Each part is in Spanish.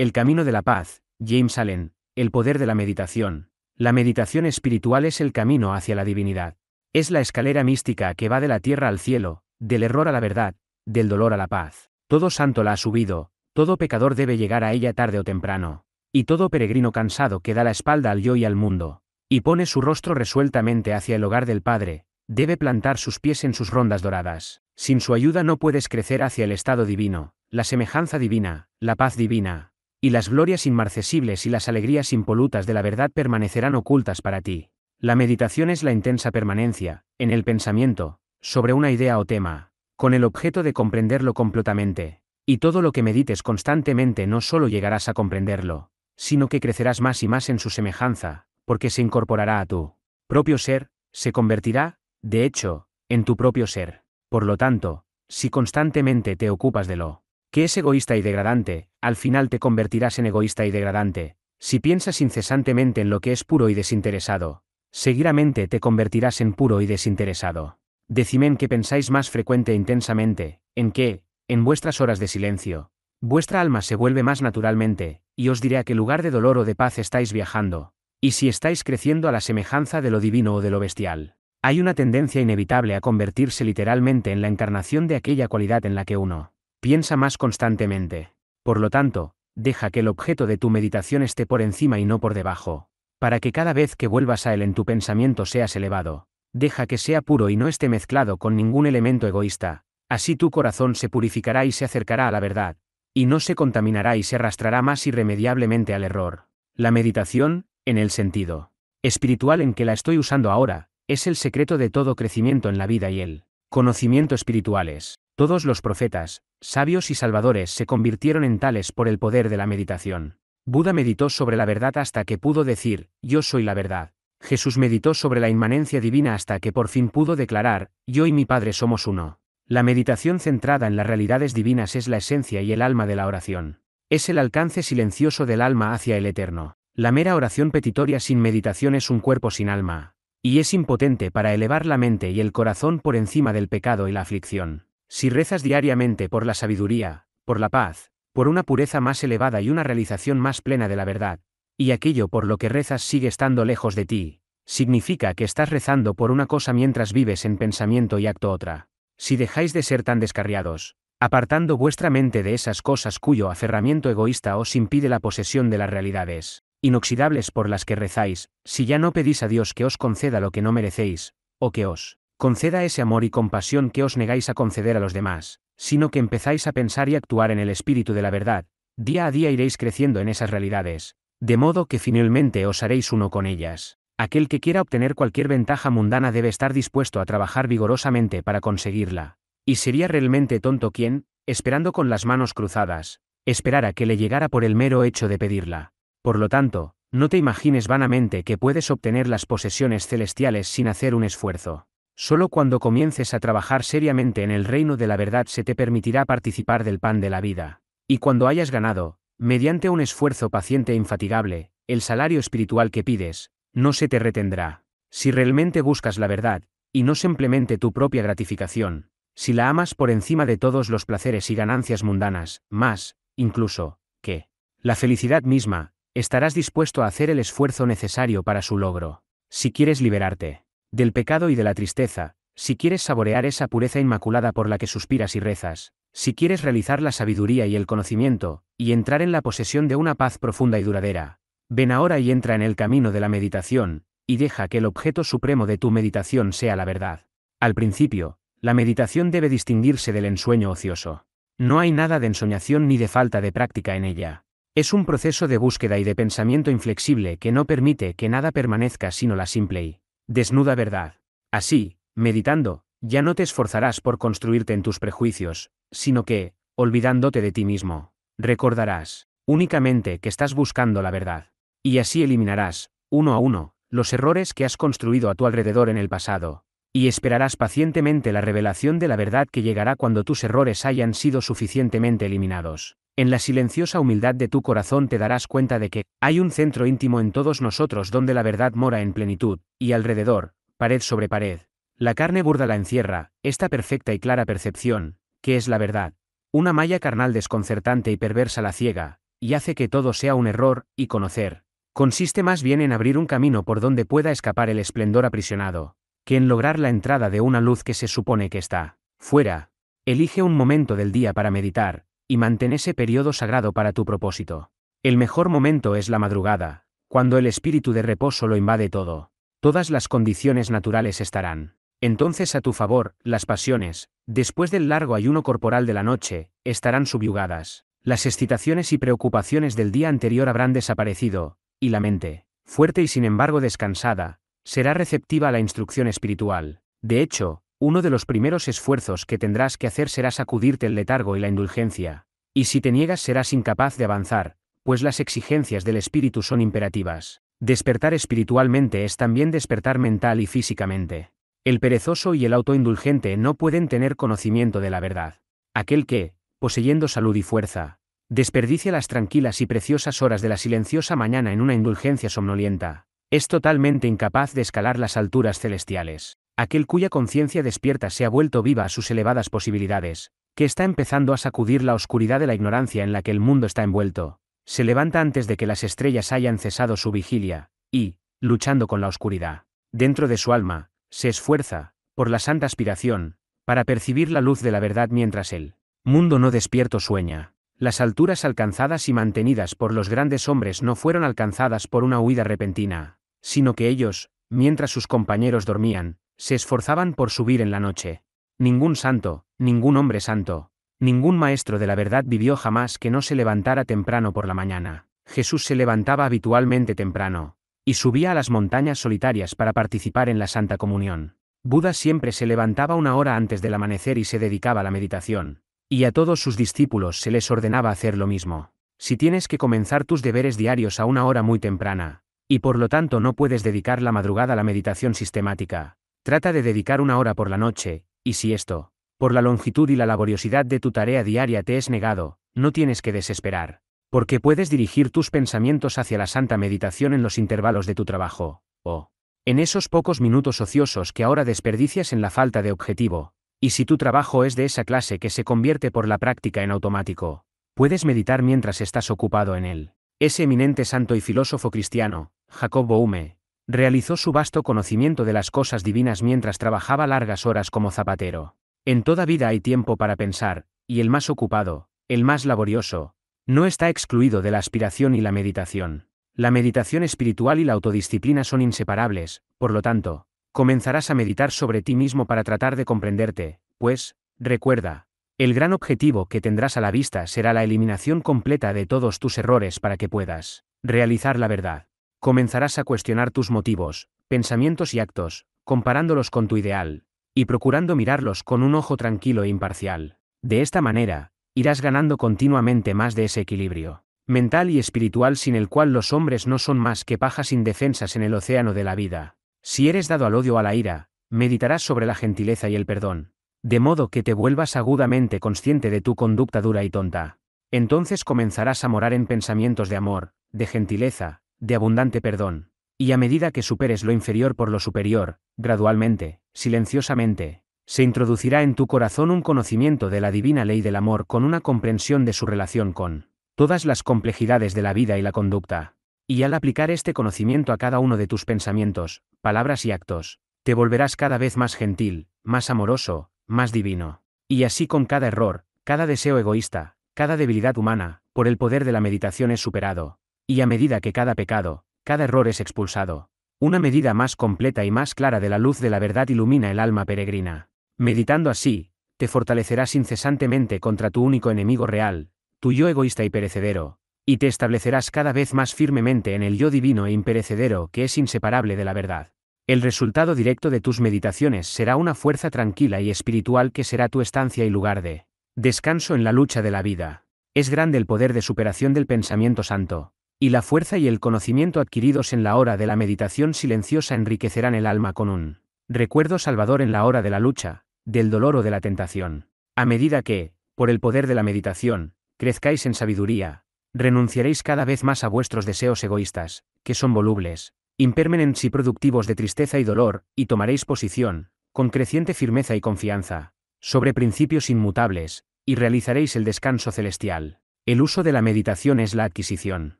El camino de la paz, James Allen, el poder de la meditación. La meditación espiritual es el camino hacia la divinidad. Es la escalera mística que va de la tierra al cielo, del error a la verdad, del dolor a la paz. Todo santo la ha subido, todo pecador debe llegar a ella tarde o temprano. Y todo peregrino cansado que da la espalda al yo y al mundo, y pone su rostro resueltamente hacia el hogar del Padre, debe plantar sus pies en sus rondas doradas. Sin su ayuda no puedes crecer hacia el estado divino, la semejanza divina, la paz divina, y las glorias inmarcesibles y las alegrías impolutas de la verdad permanecerán ocultas para ti. La meditación es la intensa permanencia, en el pensamiento, sobre una idea o tema, con el objeto de comprenderlo completamente, y todo lo que medites constantemente no solo llegarás a comprenderlo, sino que crecerás más y más en su semejanza, porque se incorporará a tu propio ser, se convertirá, de hecho, en tu propio ser. Por lo tanto, si constantemente te ocupas de lo que es egoísta y degradante, al final te convertirás en egoísta y degradante. Si piensas incesantemente en lo que es puro y desinteresado, seguidamente te convertirás en puro y desinteresado. Decime en qué pensáis más frecuente e intensamente, en qué, en vuestras horas de silencio. Vuestra alma se vuelve más naturalmente, y os diré a qué lugar de dolor o de paz estáis viajando, y si estáis creciendo a la semejanza de lo divino o de lo bestial. Hay una tendencia inevitable a convertirse literalmente en la encarnación de aquella cualidad en la que uno piensa más constantemente. Por lo tanto, deja que el objeto de tu meditación esté por encima y no por debajo, para que cada vez que vuelvas a él en tu pensamiento seas elevado. Deja que sea puro y no esté mezclado con ningún elemento egoísta. Así tu corazón se purificará y se acercará a la verdad, y no se contaminará y se arrastrará más irremediablemente al error. La meditación, en el sentido espiritual en que la estoy usando ahora, es el secreto de todo crecimiento en la vida y el conocimiento espirituales. Todos los profetas, sabios y salvadores se convirtieron en tales por el poder de la meditación. Buda meditó sobre la verdad hasta que pudo decir, yo soy la verdad. Jesús meditó sobre la inmanencia divina hasta que por fin pudo declarar, yo y mi Padre somos uno. La meditación centrada en las realidades divinas es la esencia y el alma de la oración. Es el alcance silencioso del alma hacia el eterno. La mera oración petitoria sin meditación es un cuerpo sin alma, y es impotente para elevar la mente y el corazón por encima del pecado y la aflicción. Si rezas diariamente por la sabiduría, por la paz, por una pureza más elevada y una realización más plena de la verdad, y aquello por lo que rezas sigue estando lejos de ti, significa que estás rezando por una cosa mientras vives en pensamiento y acto otra. Si dejáis de ser tan descarriados, apartando vuestra mente de esas cosas cuyo aferramiento egoísta os impide la posesión de las realidades, inoxidables por las que rezáis, si ya no pedís a Dios que os conceda lo que no merecéis, o que os conceda ese amor y compasión que os negáis a conceder a los demás, sino que empezáis a pensar y actuar en el espíritu de la verdad, día a día iréis creciendo en esas realidades, de modo que finalmente os haréis uno con ellas. Aquel que quiera obtener cualquier ventaja mundana debe estar dispuesto a trabajar vigorosamente para conseguirla. Y sería realmente tonto quien, esperando con las manos cruzadas, esperara que le llegara por el mero hecho de pedirla. Por lo tanto, no te imagines vanamente que puedes obtener las posesiones celestiales sin hacer un esfuerzo. Solo cuando comiences a trabajar seriamente en el reino de la verdad se te permitirá participar del pan de la vida. Y cuando hayas ganado, mediante un esfuerzo paciente e infatigable, el salario espiritual que pides, no se te retendrá. Si realmente buscas la verdad, y no simplemente tu propia gratificación, si la amas por encima de todos los placeres y ganancias mundanas, más, incluso, que la felicidad misma, estarás dispuesto a hacer el esfuerzo necesario para su logro. Si quieres liberarte del pecado y de la tristeza, si quieres saborear esa pureza inmaculada por la que suspiras y rezas, si quieres realizar la sabiduría y el conocimiento, y entrar en la posesión de una paz profunda y duradera, ven ahora y entra en el camino de la meditación, y deja que el objeto supremo de tu meditación sea la verdad. Al principio, la meditación debe distinguirse del ensueño ocioso. No hay nada de ensoñación ni de falta de práctica en ella. Es un proceso de búsqueda y de pensamiento inflexible que no permite que nada permanezca sino la simple y desnuda verdad. Así, meditando, ya no te esforzarás por construirte en tus prejuicios, sino que, olvidándote de ti mismo, recordarás, únicamente que estás buscando la verdad. Y así eliminarás, uno a uno, los errores que has construido a tu alrededor en el pasado, y esperarás pacientemente la revelación de la verdad que llegará cuando tus errores hayan sido suficientemente eliminados. En la silenciosa humildad de tu corazón te darás cuenta de que, hay un centro íntimo en todos nosotros donde la verdad mora en plenitud, y alrededor, pared sobre pared, la carne burda la encierra, esta perfecta y clara percepción, que es la verdad, una malla carnal desconcertante y perversa la ciega, y hace que todo sea un error, y conocer, consiste más bien en abrir un camino por donde pueda escapar el esplendor aprisionado, que en lograr la entrada de una luz que se supone que está fuera. Elige un momento del día para meditar, y mantén ese periodo sagrado para tu propósito. El mejor momento es la madrugada, cuando el espíritu de reposo lo invade todo. Todas las condiciones naturales estarán. Entonces a tu favor, las pasiones, después del largo ayuno corporal de la noche, estarán subyugadas. Las excitaciones y preocupaciones del día anterior habrán desaparecido, y la mente, fuerte y sin embargo descansada, será receptiva a la instrucción espiritual. De hecho, uno de los primeros esfuerzos que tendrás que hacer será sacudirte el letargo y la indulgencia, y si te niegas serás incapaz de avanzar, pues las exigencias del espíritu son imperativas. Despertar espiritualmente es también despertar mental y físicamente. El perezoso y el autoindulgente no pueden tener conocimiento de la verdad. Aquel que, poseyendo salud y fuerza, desperdicia las tranquilas y preciosas horas de la silenciosa mañana en una indulgencia somnolienta, es totalmente incapaz de escalar las alturas celestiales aquel cuya conciencia despierta se ha vuelto viva a sus elevadas posibilidades, que está empezando a sacudir la oscuridad de la ignorancia en la que el mundo está envuelto, se levanta antes de que las estrellas hayan cesado su vigilia, y, luchando con la oscuridad, dentro de su alma, se esfuerza, por la santa aspiración, para percibir la luz de la verdad mientras el mundo no despierto sueña. Las alturas alcanzadas y mantenidas por los grandes hombres no fueron alcanzadas por una huida repentina, sino que ellos, mientras sus compañeros dormían, se esforzaban por subir en la noche. Ningún santo, ningún hombre santo, ningún maestro de la verdad vivió jamás que no se levantara temprano por la mañana. Jesús se levantaba habitualmente temprano, y subía a las montañas solitarias para participar en la Santa Comunión. Buda siempre se levantaba una hora antes del amanecer y se dedicaba a la meditación, y a todos sus discípulos se les ordenaba hacer lo mismo. Si tienes que comenzar tus deberes diarios a una hora muy temprana, y por lo tanto no puedes dedicar la madrugada a la meditación sistemática, Trata de dedicar una hora por la noche, y si esto, por la longitud y la laboriosidad de tu tarea diaria te es negado, no tienes que desesperar, porque puedes dirigir tus pensamientos hacia la santa meditación en los intervalos de tu trabajo, o en esos pocos minutos ociosos que ahora desperdicias en la falta de objetivo, y si tu trabajo es de esa clase que se convierte por la práctica en automático, puedes meditar mientras estás ocupado en él. Ese eminente santo y filósofo cristiano, Jacob Boume, realizó su vasto conocimiento de las cosas divinas mientras trabajaba largas horas como zapatero. En toda vida hay tiempo para pensar, y el más ocupado, el más laborioso, no está excluido de la aspiración y la meditación. La meditación espiritual y la autodisciplina son inseparables, por lo tanto, comenzarás a meditar sobre ti mismo para tratar de comprenderte, pues, recuerda, el gran objetivo que tendrás a la vista será la eliminación completa de todos tus errores para que puedas realizar la verdad. Comenzarás a cuestionar tus motivos, pensamientos y actos, comparándolos con tu ideal, y procurando mirarlos con un ojo tranquilo e imparcial. De esta manera, irás ganando continuamente más de ese equilibrio mental y espiritual sin el cual los hombres no son más que pajas indefensas en el océano de la vida. Si eres dado al odio o a la ira, meditarás sobre la gentileza y el perdón, de modo que te vuelvas agudamente consciente de tu conducta dura y tonta. Entonces comenzarás a morar en pensamientos de amor, de gentileza, de abundante perdón, y a medida que superes lo inferior por lo superior, gradualmente, silenciosamente, se introducirá en tu corazón un conocimiento de la divina ley del amor con una comprensión de su relación con todas las complejidades de la vida y la conducta. Y al aplicar este conocimiento a cada uno de tus pensamientos, palabras y actos, te volverás cada vez más gentil, más amoroso, más divino. Y así con cada error, cada deseo egoísta, cada debilidad humana, por el poder de la meditación es superado, y a medida que cada pecado, cada error es expulsado, una medida más completa y más clara de la luz de la verdad ilumina el alma peregrina. Meditando así, te fortalecerás incesantemente contra tu único enemigo real, tu yo egoísta y perecedero, y te establecerás cada vez más firmemente en el yo divino e imperecedero que es inseparable de la verdad. El resultado directo de tus meditaciones será una fuerza tranquila y espiritual que será tu estancia y lugar de descanso en la lucha de la vida. Es grande el poder de superación del pensamiento santo, y la fuerza y el conocimiento adquiridos en la hora de la meditación silenciosa enriquecerán el alma con un recuerdo salvador en la hora de la lucha, del dolor o de la tentación. A medida que, por el poder de la meditación, crezcáis en sabiduría, renunciaréis cada vez más a vuestros deseos egoístas, que son volubles, impermanentes y productivos de tristeza y dolor, y tomaréis posición, con creciente firmeza y confianza, sobre principios inmutables, y realizaréis el descanso celestial. El uso de la meditación es la adquisición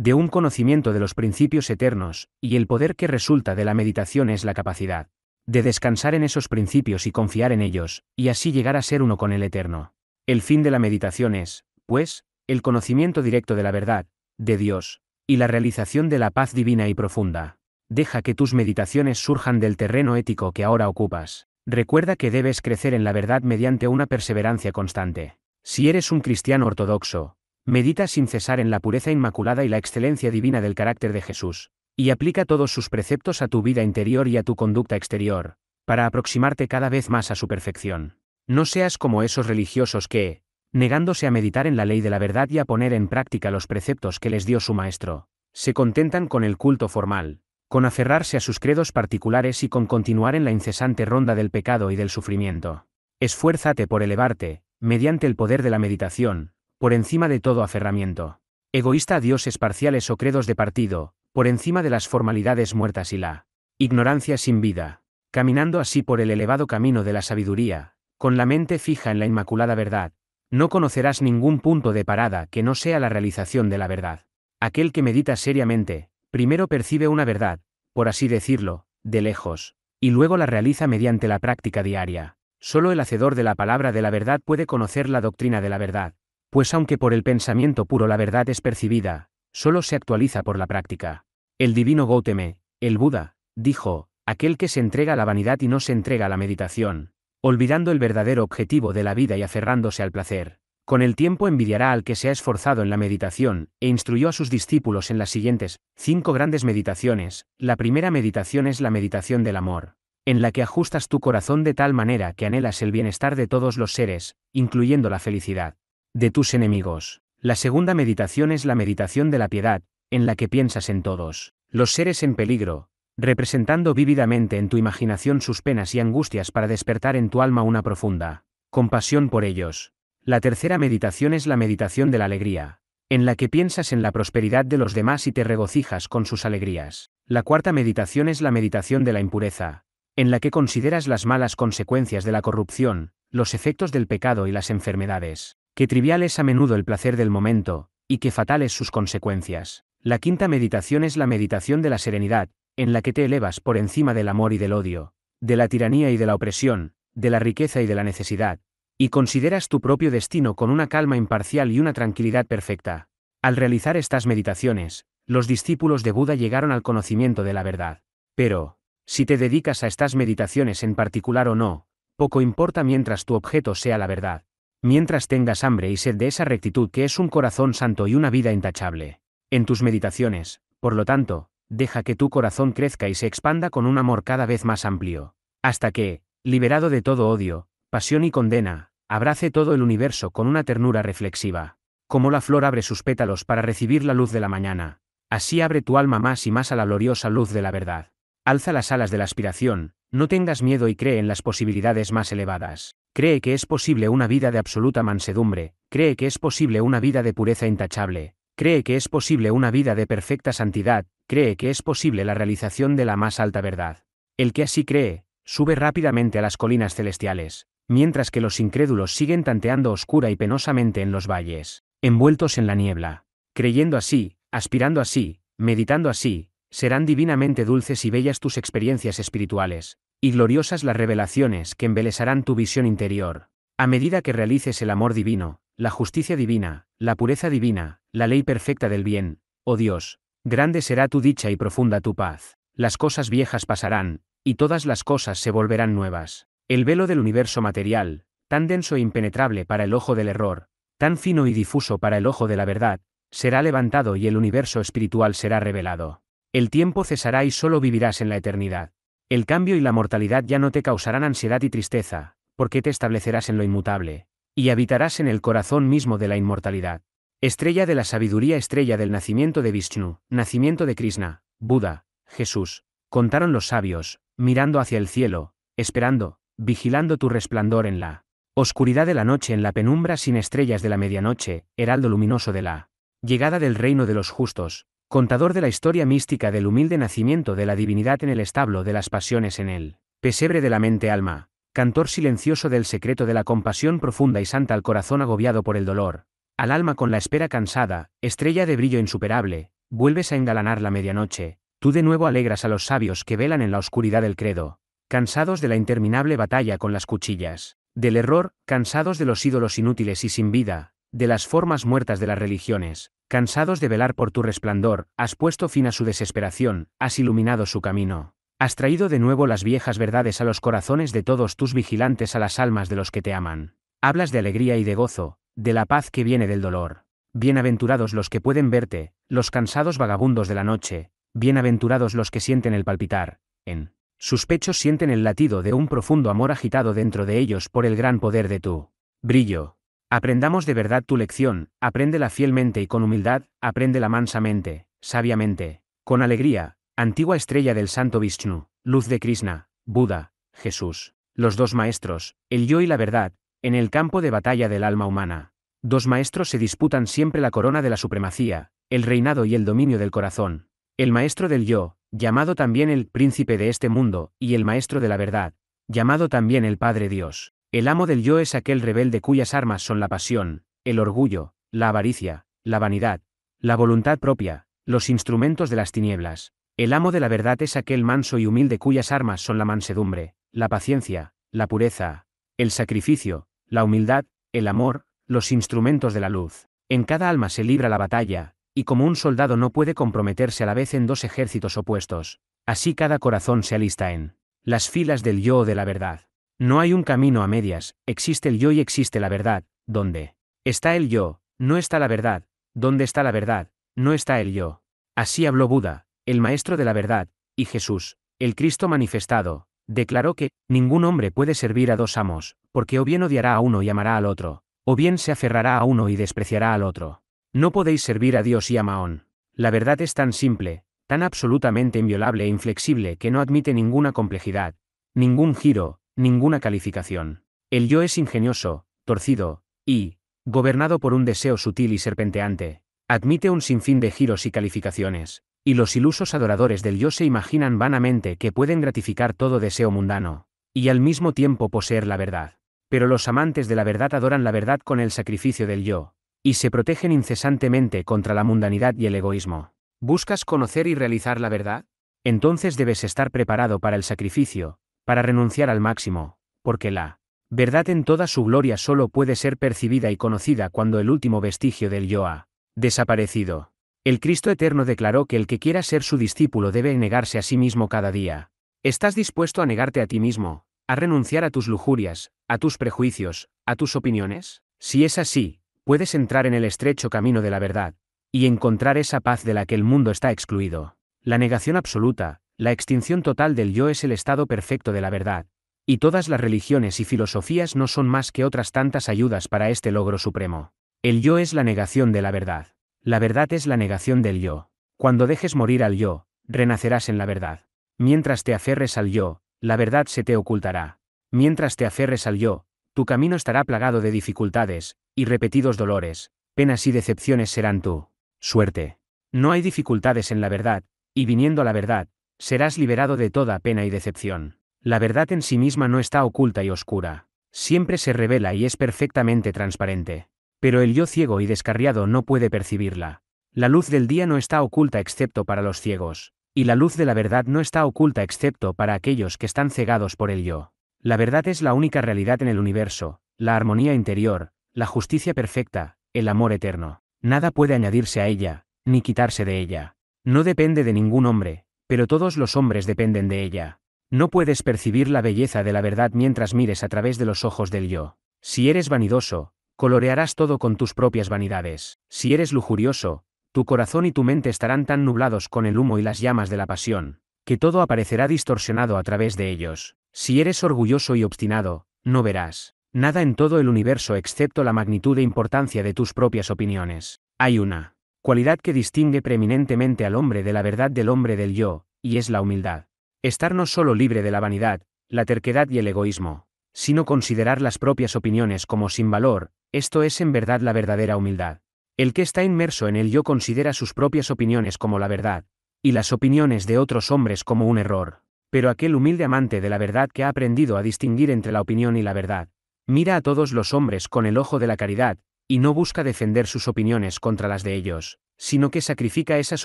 de un conocimiento de los principios eternos, y el poder que resulta de la meditación es la capacidad de descansar en esos principios y confiar en ellos, y así llegar a ser uno con el eterno. El fin de la meditación es, pues, el conocimiento directo de la verdad, de Dios, y la realización de la paz divina y profunda. Deja que tus meditaciones surjan del terreno ético que ahora ocupas. Recuerda que debes crecer en la verdad mediante una perseverancia constante. Si eres un cristiano ortodoxo, medita sin cesar en la pureza inmaculada y la excelencia divina del carácter de Jesús, y aplica todos sus preceptos a tu vida interior y a tu conducta exterior, para aproximarte cada vez más a su perfección. No seas como esos religiosos que, negándose a meditar en la ley de la verdad y a poner en práctica los preceptos que les dio su maestro, se contentan con el culto formal, con aferrarse a sus credos particulares y con continuar en la incesante ronda del pecado y del sufrimiento. Esfuérzate por elevarte, mediante el poder de la meditación, por encima de todo aferramiento. Egoísta a dioses parciales o credos de partido, por encima de las formalidades muertas y la ignorancia sin vida, caminando así por el elevado camino de la sabiduría, con la mente fija en la inmaculada verdad, no conocerás ningún punto de parada que no sea la realización de la verdad. Aquel que medita seriamente, primero percibe una verdad, por así decirlo, de lejos, y luego la realiza mediante la práctica diaria. Solo el hacedor de la palabra de la verdad puede conocer la doctrina de la verdad, pues aunque por el pensamiento puro la verdad es percibida, solo se actualiza por la práctica. El divino Gautame, el Buda, dijo, aquel que se entrega a la vanidad y no se entrega a la meditación, olvidando el verdadero objetivo de la vida y aferrándose al placer, con el tiempo envidiará al que se ha esforzado en la meditación, e instruyó a sus discípulos en las siguientes, cinco grandes meditaciones, la primera meditación es la meditación del amor, en la que ajustas tu corazón de tal manera que anhelas el bienestar de todos los seres, incluyendo la felicidad de tus enemigos. La segunda meditación es la meditación de la piedad, en la que piensas en todos los seres en peligro, representando vívidamente en tu imaginación sus penas y angustias para despertar en tu alma una profunda compasión por ellos. La tercera meditación es la meditación de la alegría, en la que piensas en la prosperidad de los demás y te regocijas con sus alegrías. La cuarta meditación es la meditación de la impureza, en la que consideras las malas consecuencias de la corrupción, los efectos del pecado y las enfermedades. Que trivial es a menudo el placer del momento, y que fatales sus consecuencias. La quinta meditación es la meditación de la serenidad, en la que te elevas por encima del amor y del odio, de la tiranía y de la opresión, de la riqueza y de la necesidad, y consideras tu propio destino con una calma imparcial y una tranquilidad perfecta. Al realizar estas meditaciones, los discípulos de Buda llegaron al conocimiento de la verdad. Pero, si te dedicas a estas meditaciones en particular o no, poco importa mientras tu objeto sea la verdad mientras tengas hambre y sed de esa rectitud que es un corazón santo y una vida intachable. En tus meditaciones, por lo tanto, deja que tu corazón crezca y se expanda con un amor cada vez más amplio, hasta que, liberado de todo odio, pasión y condena, abrace todo el universo con una ternura reflexiva. Como la flor abre sus pétalos para recibir la luz de la mañana, así abre tu alma más y más a la gloriosa luz de la verdad. Alza las alas de la aspiración, no tengas miedo y cree en las posibilidades más elevadas. Cree que es posible una vida de absoluta mansedumbre, cree que es posible una vida de pureza intachable, cree que es posible una vida de perfecta santidad, cree que es posible la realización de la más alta verdad. El que así cree, sube rápidamente a las colinas celestiales, mientras que los incrédulos siguen tanteando oscura y penosamente en los valles, envueltos en la niebla. Creyendo así, aspirando así, meditando así, serán divinamente dulces y bellas tus experiencias espirituales, y gloriosas las revelaciones que embelesarán tu visión interior. A medida que realices el amor divino, la justicia divina, la pureza divina, la ley perfecta del bien, oh Dios, grande será tu dicha y profunda tu paz. Las cosas viejas pasarán, y todas las cosas se volverán nuevas. El velo del universo material, tan denso e impenetrable para el ojo del error, tan fino y difuso para el ojo de la verdad, será levantado y el universo espiritual será revelado. El tiempo cesará y solo vivirás en la eternidad. El cambio y la mortalidad ya no te causarán ansiedad y tristeza, porque te establecerás en lo inmutable, y habitarás en el corazón mismo de la inmortalidad. Estrella de la sabiduría, estrella del nacimiento de Vishnu, nacimiento de Krishna, Buda, Jesús, contaron los sabios, mirando hacia el cielo, esperando, vigilando tu resplandor en la oscuridad de la noche, en la penumbra sin estrellas de la medianoche, heraldo luminoso de la llegada del reino de los justos, contador de la historia mística del humilde nacimiento de la divinidad en el establo de las pasiones en él, pesebre de la mente alma, cantor silencioso del secreto de la compasión profunda y santa al corazón agobiado por el dolor, al alma con la espera cansada, estrella de brillo insuperable, vuelves a engalanar la medianoche, tú de nuevo alegras a los sabios que velan en la oscuridad del credo, cansados de la interminable batalla con las cuchillas, del error, cansados de los ídolos inútiles y sin vida, de las formas muertas de las religiones, Cansados de velar por tu resplandor, has puesto fin a su desesperación, has iluminado su camino. Has traído de nuevo las viejas verdades a los corazones de todos tus vigilantes a las almas de los que te aman. Hablas de alegría y de gozo, de la paz que viene del dolor. Bienaventurados los que pueden verte, los cansados vagabundos de la noche, bienaventurados los que sienten el palpitar, en sus pechos sienten el latido de un profundo amor agitado dentro de ellos por el gran poder de tu brillo. Aprendamos de verdad tu lección, apréndela fielmente y con humildad, apréndela mansamente, sabiamente, con alegría, antigua estrella del santo Vishnu, luz de Krishna, Buda, Jesús, los dos maestros, el yo y la verdad, en el campo de batalla del alma humana. Dos maestros se disputan siempre la corona de la supremacía, el reinado y el dominio del corazón. El maestro del yo, llamado también el príncipe de este mundo, y el maestro de la verdad, llamado también el Padre Dios. El amo del yo es aquel rebelde cuyas armas son la pasión, el orgullo, la avaricia, la vanidad, la voluntad propia, los instrumentos de las tinieblas. El amo de la verdad es aquel manso y humilde cuyas armas son la mansedumbre, la paciencia, la pureza, el sacrificio, la humildad, el amor, los instrumentos de la luz. En cada alma se libra la batalla, y como un soldado no puede comprometerse a la vez en dos ejércitos opuestos, así cada corazón se alista en las filas del yo o de la verdad. No hay un camino a medias, existe el yo y existe la verdad, ¿dónde está el yo, no está la verdad, ¿dónde está la verdad, no está el yo. Así habló Buda, el maestro de la verdad, y Jesús, el Cristo manifestado, declaró que, ningún hombre puede servir a dos amos, porque o bien odiará a uno y amará al otro, o bien se aferrará a uno y despreciará al otro. No podéis servir a Dios y a Mahón. La verdad es tan simple, tan absolutamente inviolable e inflexible que no admite ninguna complejidad, ningún giro, ninguna calificación. El yo es ingenioso, torcido, y, gobernado por un deseo sutil y serpenteante, admite un sinfín de giros y calificaciones, y los ilusos adoradores del yo se imaginan vanamente que pueden gratificar todo deseo mundano, y al mismo tiempo poseer la verdad. Pero los amantes de la verdad adoran la verdad con el sacrificio del yo, y se protegen incesantemente contra la mundanidad y el egoísmo. ¿Buscas conocer y realizar la verdad? Entonces debes estar preparado para el sacrificio, para renunciar al máximo, porque la verdad en toda su gloria solo puede ser percibida y conocida cuando el último vestigio del yo ha desaparecido. El Cristo eterno declaró que el que quiera ser su discípulo debe negarse a sí mismo cada día. ¿Estás dispuesto a negarte a ti mismo, a renunciar a tus lujurias, a tus prejuicios, a tus opiniones? Si es así, puedes entrar en el estrecho camino de la verdad, y encontrar esa paz de la que el mundo está excluido. La negación absoluta, la extinción total del yo es el estado perfecto de la verdad, y todas las religiones y filosofías no son más que otras tantas ayudas para este logro supremo. El yo es la negación de la verdad. La verdad es la negación del yo. Cuando dejes morir al yo, renacerás en la verdad. Mientras te aferres al yo, la verdad se te ocultará. Mientras te aferres al yo, tu camino estará plagado de dificultades, y repetidos dolores, penas y decepciones serán tu suerte. No hay dificultades en la verdad, y viniendo a la verdad, serás liberado de toda pena y decepción. La verdad en sí misma no está oculta y oscura, siempre se revela y es perfectamente transparente. Pero el yo ciego y descarriado no puede percibirla. La luz del día no está oculta excepto para los ciegos, y la luz de la verdad no está oculta excepto para aquellos que están cegados por el yo. La verdad es la única realidad en el universo, la armonía interior, la justicia perfecta, el amor eterno. Nada puede añadirse a ella, ni quitarse de ella. No depende de ningún hombre, pero todos los hombres dependen de ella. No puedes percibir la belleza de la verdad mientras mires a través de los ojos del yo. Si eres vanidoso, colorearás todo con tus propias vanidades. Si eres lujurioso, tu corazón y tu mente estarán tan nublados con el humo y las llamas de la pasión, que todo aparecerá distorsionado a través de ellos. Si eres orgulloso y obstinado, no verás nada en todo el universo excepto la magnitud e importancia de tus propias opiniones. Hay una cualidad que distingue preeminentemente al hombre de la verdad del hombre del yo, y es la humildad. Estar no solo libre de la vanidad, la terquedad y el egoísmo, sino considerar las propias opiniones como sin valor, esto es en verdad la verdadera humildad. El que está inmerso en el yo considera sus propias opiniones como la verdad, y las opiniones de otros hombres como un error. Pero aquel humilde amante de la verdad que ha aprendido a distinguir entre la opinión y la verdad, mira a todos los hombres con el ojo de la caridad, y no busca defender sus opiniones contra las de ellos, sino que sacrifica esas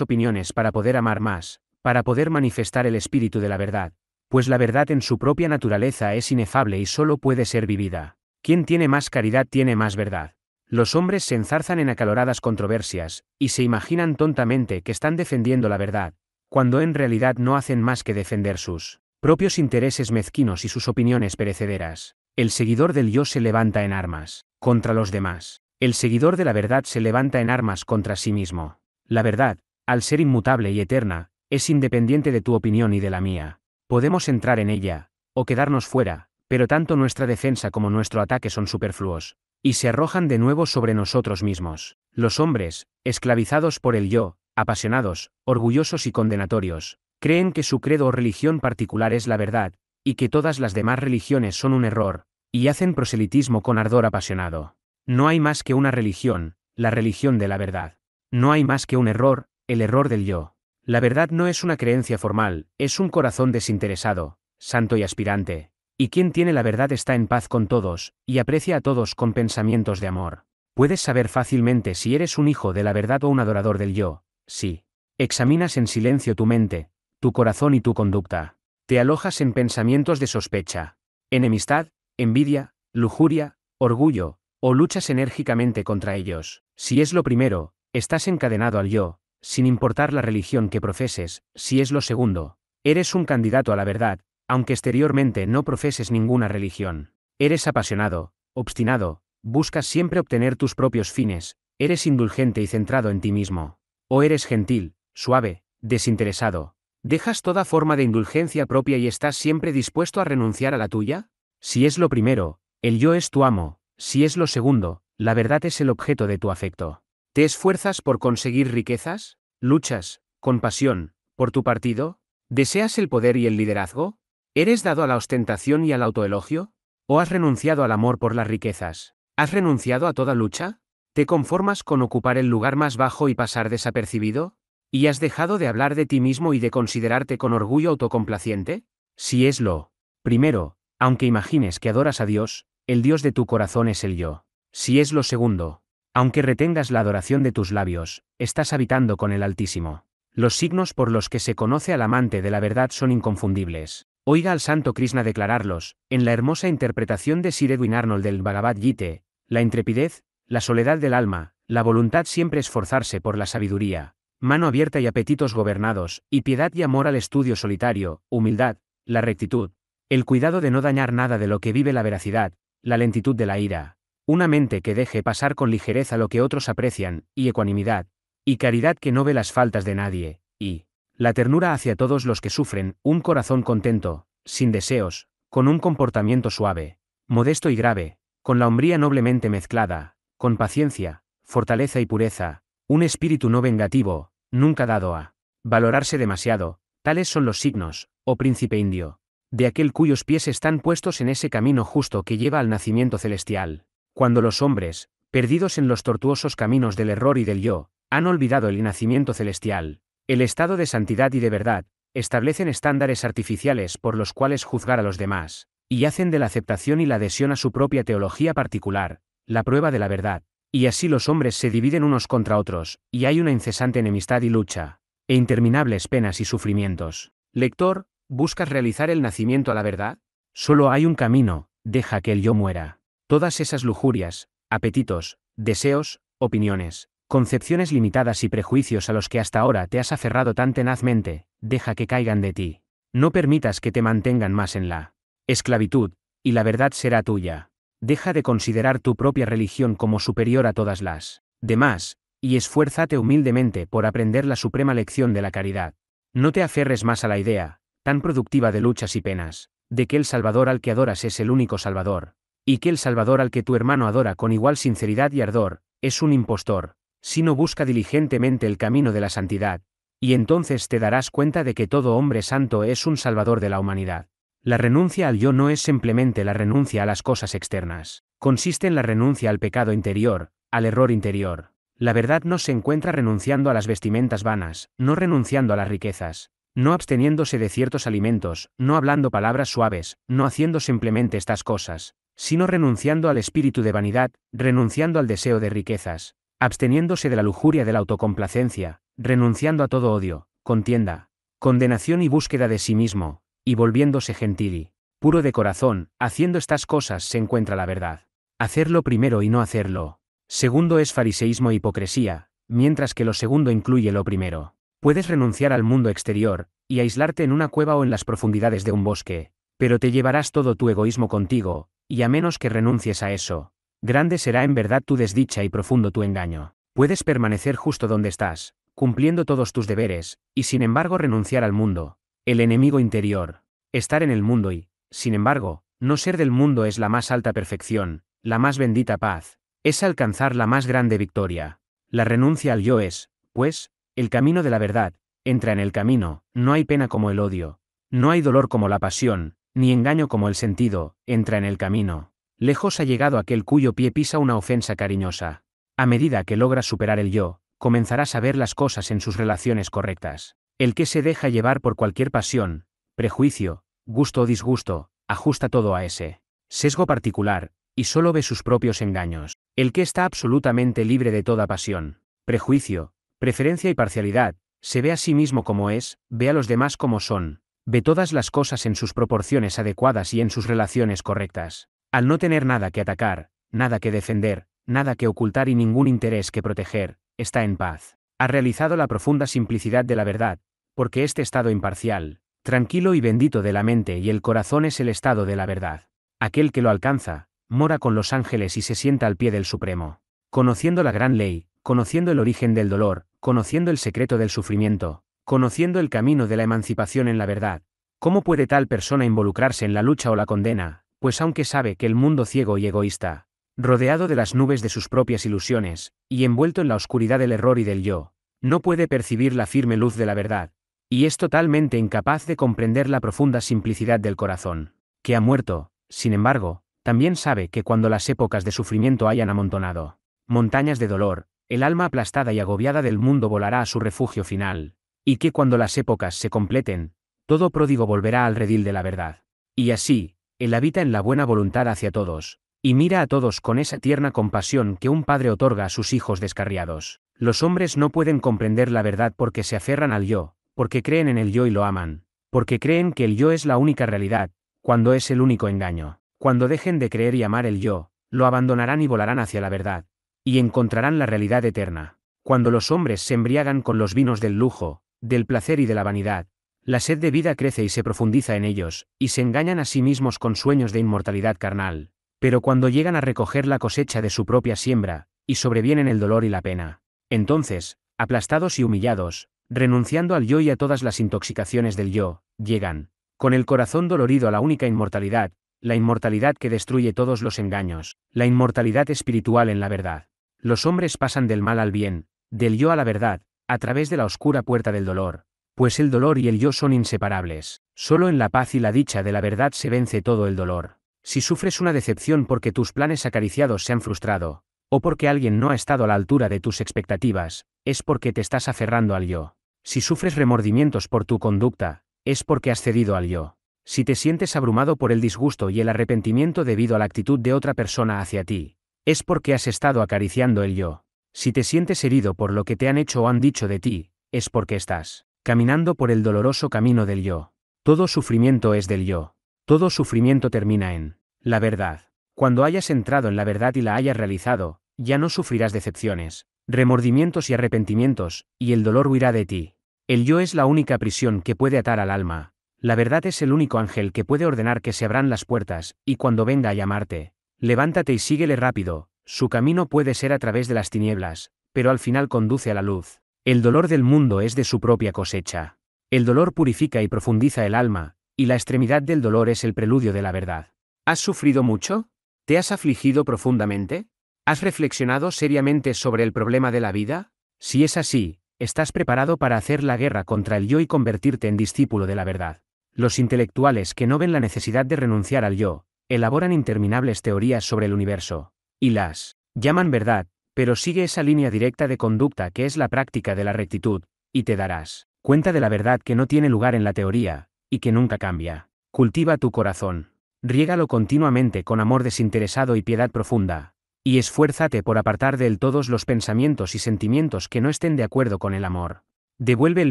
opiniones para poder amar más, para poder manifestar el espíritu de la verdad, pues la verdad en su propia naturaleza es inefable y solo puede ser vivida. Quien tiene más caridad tiene más verdad. Los hombres se enzarzan en acaloradas controversias, y se imaginan tontamente que están defendiendo la verdad, cuando en realidad no hacen más que defender sus propios intereses mezquinos y sus opiniones perecederas. El seguidor del yo se levanta en armas, contra los demás. El seguidor de la verdad se levanta en armas contra sí mismo. La verdad, al ser inmutable y eterna, es independiente de tu opinión y de la mía. Podemos entrar en ella, o quedarnos fuera, pero tanto nuestra defensa como nuestro ataque son superfluos, y se arrojan de nuevo sobre nosotros mismos. Los hombres, esclavizados por el yo, apasionados, orgullosos y condenatorios, creen que su credo o religión particular es la verdad, y que todas las demás religiones son un error, y hacen proselitismo con ardor apasionado. No hay más que una religión, la religión de la verdad. No hay más que un error, el error del yo. La verdad no es una creencia formal, es un corazón desinteresado, santo y aspirante. Y quien tiene la verdad está en paz con todos, y aprecia a todos con pensamientos de amor. Puedes saber fácilmente si eres un hijo de la verdad o un adorador del yo, si examinas en silencio tu mente, tu corazón y tu conducta. Te alojas en pensamientos de sospecha, enemistad, envidia, lujuria, orgullo, o luchas enérgicamente contra ellos. Si es lo primero, estás encadenado al yo, sin importar la religión que profeses, si es lo segundo, eres un candidato a la verdad, aunque exteriormente no profeses ninguna religión. Eres apasionado, obstinado, buscas siempre obtener tus propios fines, eres indulgente y centrado en ti mismo. O eres gentil, suave, desinteresado. ¿Dejas toda forma de indulgencia propia y estás siempre dispuesto a renunciar a la tuya? Si es lo primero, el yo es tu amo, si es lo segundo, la verdad es el objeto de tu afecto. ¿Te esfuerzas por conseguir riquezas? ¿Luchas, con pasión, por tu partido? ¿Deseas el poder y el liderazgo? ¿Eres dado a la ostentación y al autoelogio? ¿O has renunciado al amor por las riquezas? ¿Has renunciado a toda lucha? ¿Te conformas con ocupar el lugar más bajo y pasar desapercibido? ¿Y has dejado de hablar de ti mismo y de considerarte con orgullo autocomplaciente? Si es lo primero, aunque imagines que adoras a Dios, el Dios de tu corazón es el yo. Si es lo segundo, aunque retengas la adoración de tus labios, estás habitando con el Altísimo. Los signos por los que se conoce al amante de la verdad son inconfundibles. Oiga al santo Krishna declararlos, en la hermosa interpretación de Sir Edwin Arnold del Bhagavad Gita, la intrepidez, la soledad del alma, la voluntad siempre esforzarse por la sabiduría, mano abierta y apetitos gobernados, y piedad y amor al estudio solitario, humildad, la rectitud, el cuidado de no dañar nada de lo que vive la veracidad, la lentitud de la ira, una mente que deje pasar con ligereza lo que otros aprecian, y ecuanimidad, y caridad que no ve las faltas de nadie, y la ternura hacia todos los que sufren, un corazón contento, sin deseos, con un comportamiento suave, modesto y grave, con la hombría noblemente mezclada, con paciencia, fortaleza y pureza, un espíritu no vengativo, nunca dado a valorarse demasiado, tales son los signos, oh príncipe indio, de aquel cuyos pies están puestos en ese camino justo que lleva al nacimiento celestial. Cuando los hombres, perdidos en los tortuosos caminos del error y del yo, han olvidado el nacimiento celestial, el estado de santidad y de verdad, establecen estándares artificiales por los cuales juzgar a los demás, y hacen de la aceptación y la adhesión a su propia teología particular, la prueba de la verdad, y así los hombres se dividen unos contra otros, y hay una incesante enemistad y lucha, e interminables penas y sufrimientos. Lector, ¿Buscas realizar el nacimiento a la verdad? Solo hay un camino, deja que el yo muera. Todas esas lujurias, apetitos, deseos, opiniones, concepciones limitadas y prejuicios a los que hasta ahora te has aferrado tan tenazmente, deja que caigan de ti. No permitas que te mantengan más en la esclavitud, y la verdad será tuya. Deja de considerar tu propia religión como superior a todas las demás, y esfuérzate humildemente por aprender la suprema lección de la caridad. No te aferres más a la idea, tan productiva de luchas y penas, de que el Salvador al que adoras es el único Salvador, y que el Salvador al que tu hermano adora con igual sinceridad y ardor, es un impostor, si no busca diligentemente el camino de la santidad, y entonces te darás cuenta de que todo hombre santo es un Salvador de la humanidad. La renuncia al yo no es simplemente la renuncia a las cosas externas, consiste en la renuncia al pecado interior, al error interior. La verdad no se encuentra renunciando a las vestimentas vanas, no renunciando a las riquezas, no absteniéndose de ciertos alimentos, no hablando palabras suaves, no haciendo simplemente estas cosas, sino renunciando al espíritu de vanidad, renunciando al deseo de riquezas, absteniéndose de la lujuria de la autocomplacencia, renunciando a todo odio, contienda, condenación y búsqueda de sí mismo, y volviéndose gentil y puro de corazón, haciendo estas cosas se encuentra la verdad. Hacerlo primero y no hacerlo. Segundo es fariseísmo e hipocresía, mientras que lo segundo incluye lo primero. Puedes renunciar al mundo exterior, y aislarte en una cueva o en las profundidades de un bosque, pero te llevarás todo tu egoísmo contigo, y a menos que renuncies a eso, grande será en verdad tu desdicha y profundo tu engaño. Puedes permanecer justo donde estás, cumpliendo todos tus deberes, y sin embargo renunciar al mundo, el enemigo interior, estar en el mundo y, sin embargo, no ser del mundo es la más alta perfección, la más bendita paz, es alcanzar la más grande victoria. La renuncia al yo es, pues, el camino de la verdad, entra en el camino, no hay pena como el odio, no hay dolor como la pasión, ni engaño como el sentido, entra en el camino. Lejos ha llegado aquel cuyo pie pisa una ofensa cariñosa. A medida que logra superar el yo, comenzarás a ver las cosas en sus relaciones correctas. El que se deja llevar por cualquier pasión, prejuicio, gusto o disgusto, ajusta todo a ese sesgo particular, y solo ve sus propios engaños. El que está absolutamente libre de toda pasión, prejuicio, preferencia y parcialidad, se ve a sí mismo como es, ve a los demás como son, ve todas las cosas en sus proporciones adecuadas y en sus relaciones correctas. Al no tener nada que atacar, nada que defender, nada que ocultar y ningún interés que proteger, está en paz. Ha realizado la profunda simplicidad de la verdad, porque este estado imparcial, tranquilo y bendito de la mente y el corazón es el estado de la verdad. Aquel que lo alcanza, mora con los ángeles y se sienta al pie del Supremo. Conociendo la gran ley, conociendo el origen del dolor, conociendo el secreto del sufrimiento, conociendo el camino de la emancipación en la verdad, ¿cómo puede tal persona involucrarse en la lucha o la condena, pues aunque sabe que el mundo ciego y egoísta, rodeado de las nubes de sus propias ilusiones, y envuelto en la oscuridad del error y del yo, no puede percibir la firme luz de la verdad, y es totalmente incapaz de comprender la profunda simplicidad del corazón, que ha muerto, sin embargo, también sabe que cuando las épocas de sufrimiento hayan amontonado montañas de dolor, el alma aplastada y agobiada del mundo volará a su refugio final, y que cuando las épocas se completen, todo pródigo volverá al redil de la verdad. Y así, él habita en la buena voluntad hacia todos, y mira a todos con esa tierna compasión que un padre otorga a sus hijos descarriados. Los hombres no pueden comprender la verdad porque se aferran al yo, porque creen en el yo y lo aman, porque creen que el yo es la única realidad, cuando es el único engaño. Cuando dejen de creer y amar el yo, lo abandonarán y volarán hacia la verdad, y encontrarán la realidad eterna. Cuando los hombres se embriagan con los vinos del lujo, del placer y de la vanidad, la sed de vida crece y se profundiza en ellos, y se engañan a sí mismos con sueños de inmortalidad carnal. Pero cuando llegan a recoger la cosecha de su propia siembra, y sobrevienen el dolor y la pena, entonces, aplastados y humillados, renunciando al yo y a todas las intoxicaciones del yo, llegan, con el corazón dolorido a la única inmortalidad, la inmortalidad que destruye todos los engaños, la inmortalidad espiritual en la verdad. Los hombres pasan del mal al bien, del yo a la verdad, a través de la oscura puerta del dolor, pues el dolor y el yo son inseparables. Solo en la paz y la dicha de la verdad se vence todo el dolor. Si sufres una decepción porque tus planes acariciados se han frustrado, o porque alguien no ha estado a la altura de tus expectativas, es porque te estás aferrando al yo. Si sufres remordimientos por tu conducta, es porque has cedido al yo. Si te sientes abrumado por el disgusto y el arrepentimiento debido a la actitud de otra persona hacia ti, es porque has estado acariciando el yo. Si te sientes herido por lo que te han hecho o han dicho de ti, es porque estás caminando por el doloroso camino del yo. Todo sufrimiento es del yo. Todo sufrimiento termina en la verdad. Cuando hayas entrado en la verdad y la hayas realizado, ya no sufrirás decepciones, remordimientos y arrepentimientos, y el dolor huirá de ti. El yo es la única prisión que puede atar al alma. La verdad es el único ángel que puede ordenar que se abran las puertas, y cuando venga a llamarte, Levántate y síguele rápido, su camino puede ser a través de las tinieblas, pero al final conduce a la luz. El dolor del mundo es de su propia cosecha. El dolor purifica y profundiza el alma, y la extremidad del dolor es el preludio de la verdad. ¿Has sufrido mucho? ¿Te has afligido profundamente? ¿Has reflexionado seriamente sobre el problema de la vida? Si es así, estás preparado para hacer la guerra contra el yo y convertirte en discípulo de la verdad. Los intelectuales que no ven la necesidad de renunciar al yo, elaboran interminables teorías sobre el universo, y las llaman verdad, pero sigue esa línea directa de conducta que es la práctica de la rectitud, y te darás cuenta de la verdad que no tiene lugar en la teoría, y que nunca cambia. Cultiva tu corazón, riégalo continuamente con amor desinteresado y piedad profunda, y esfuérzate por apartar de él todos los pensamientos y sentimientos que no estén de acuerdo con el amor. Devuelve el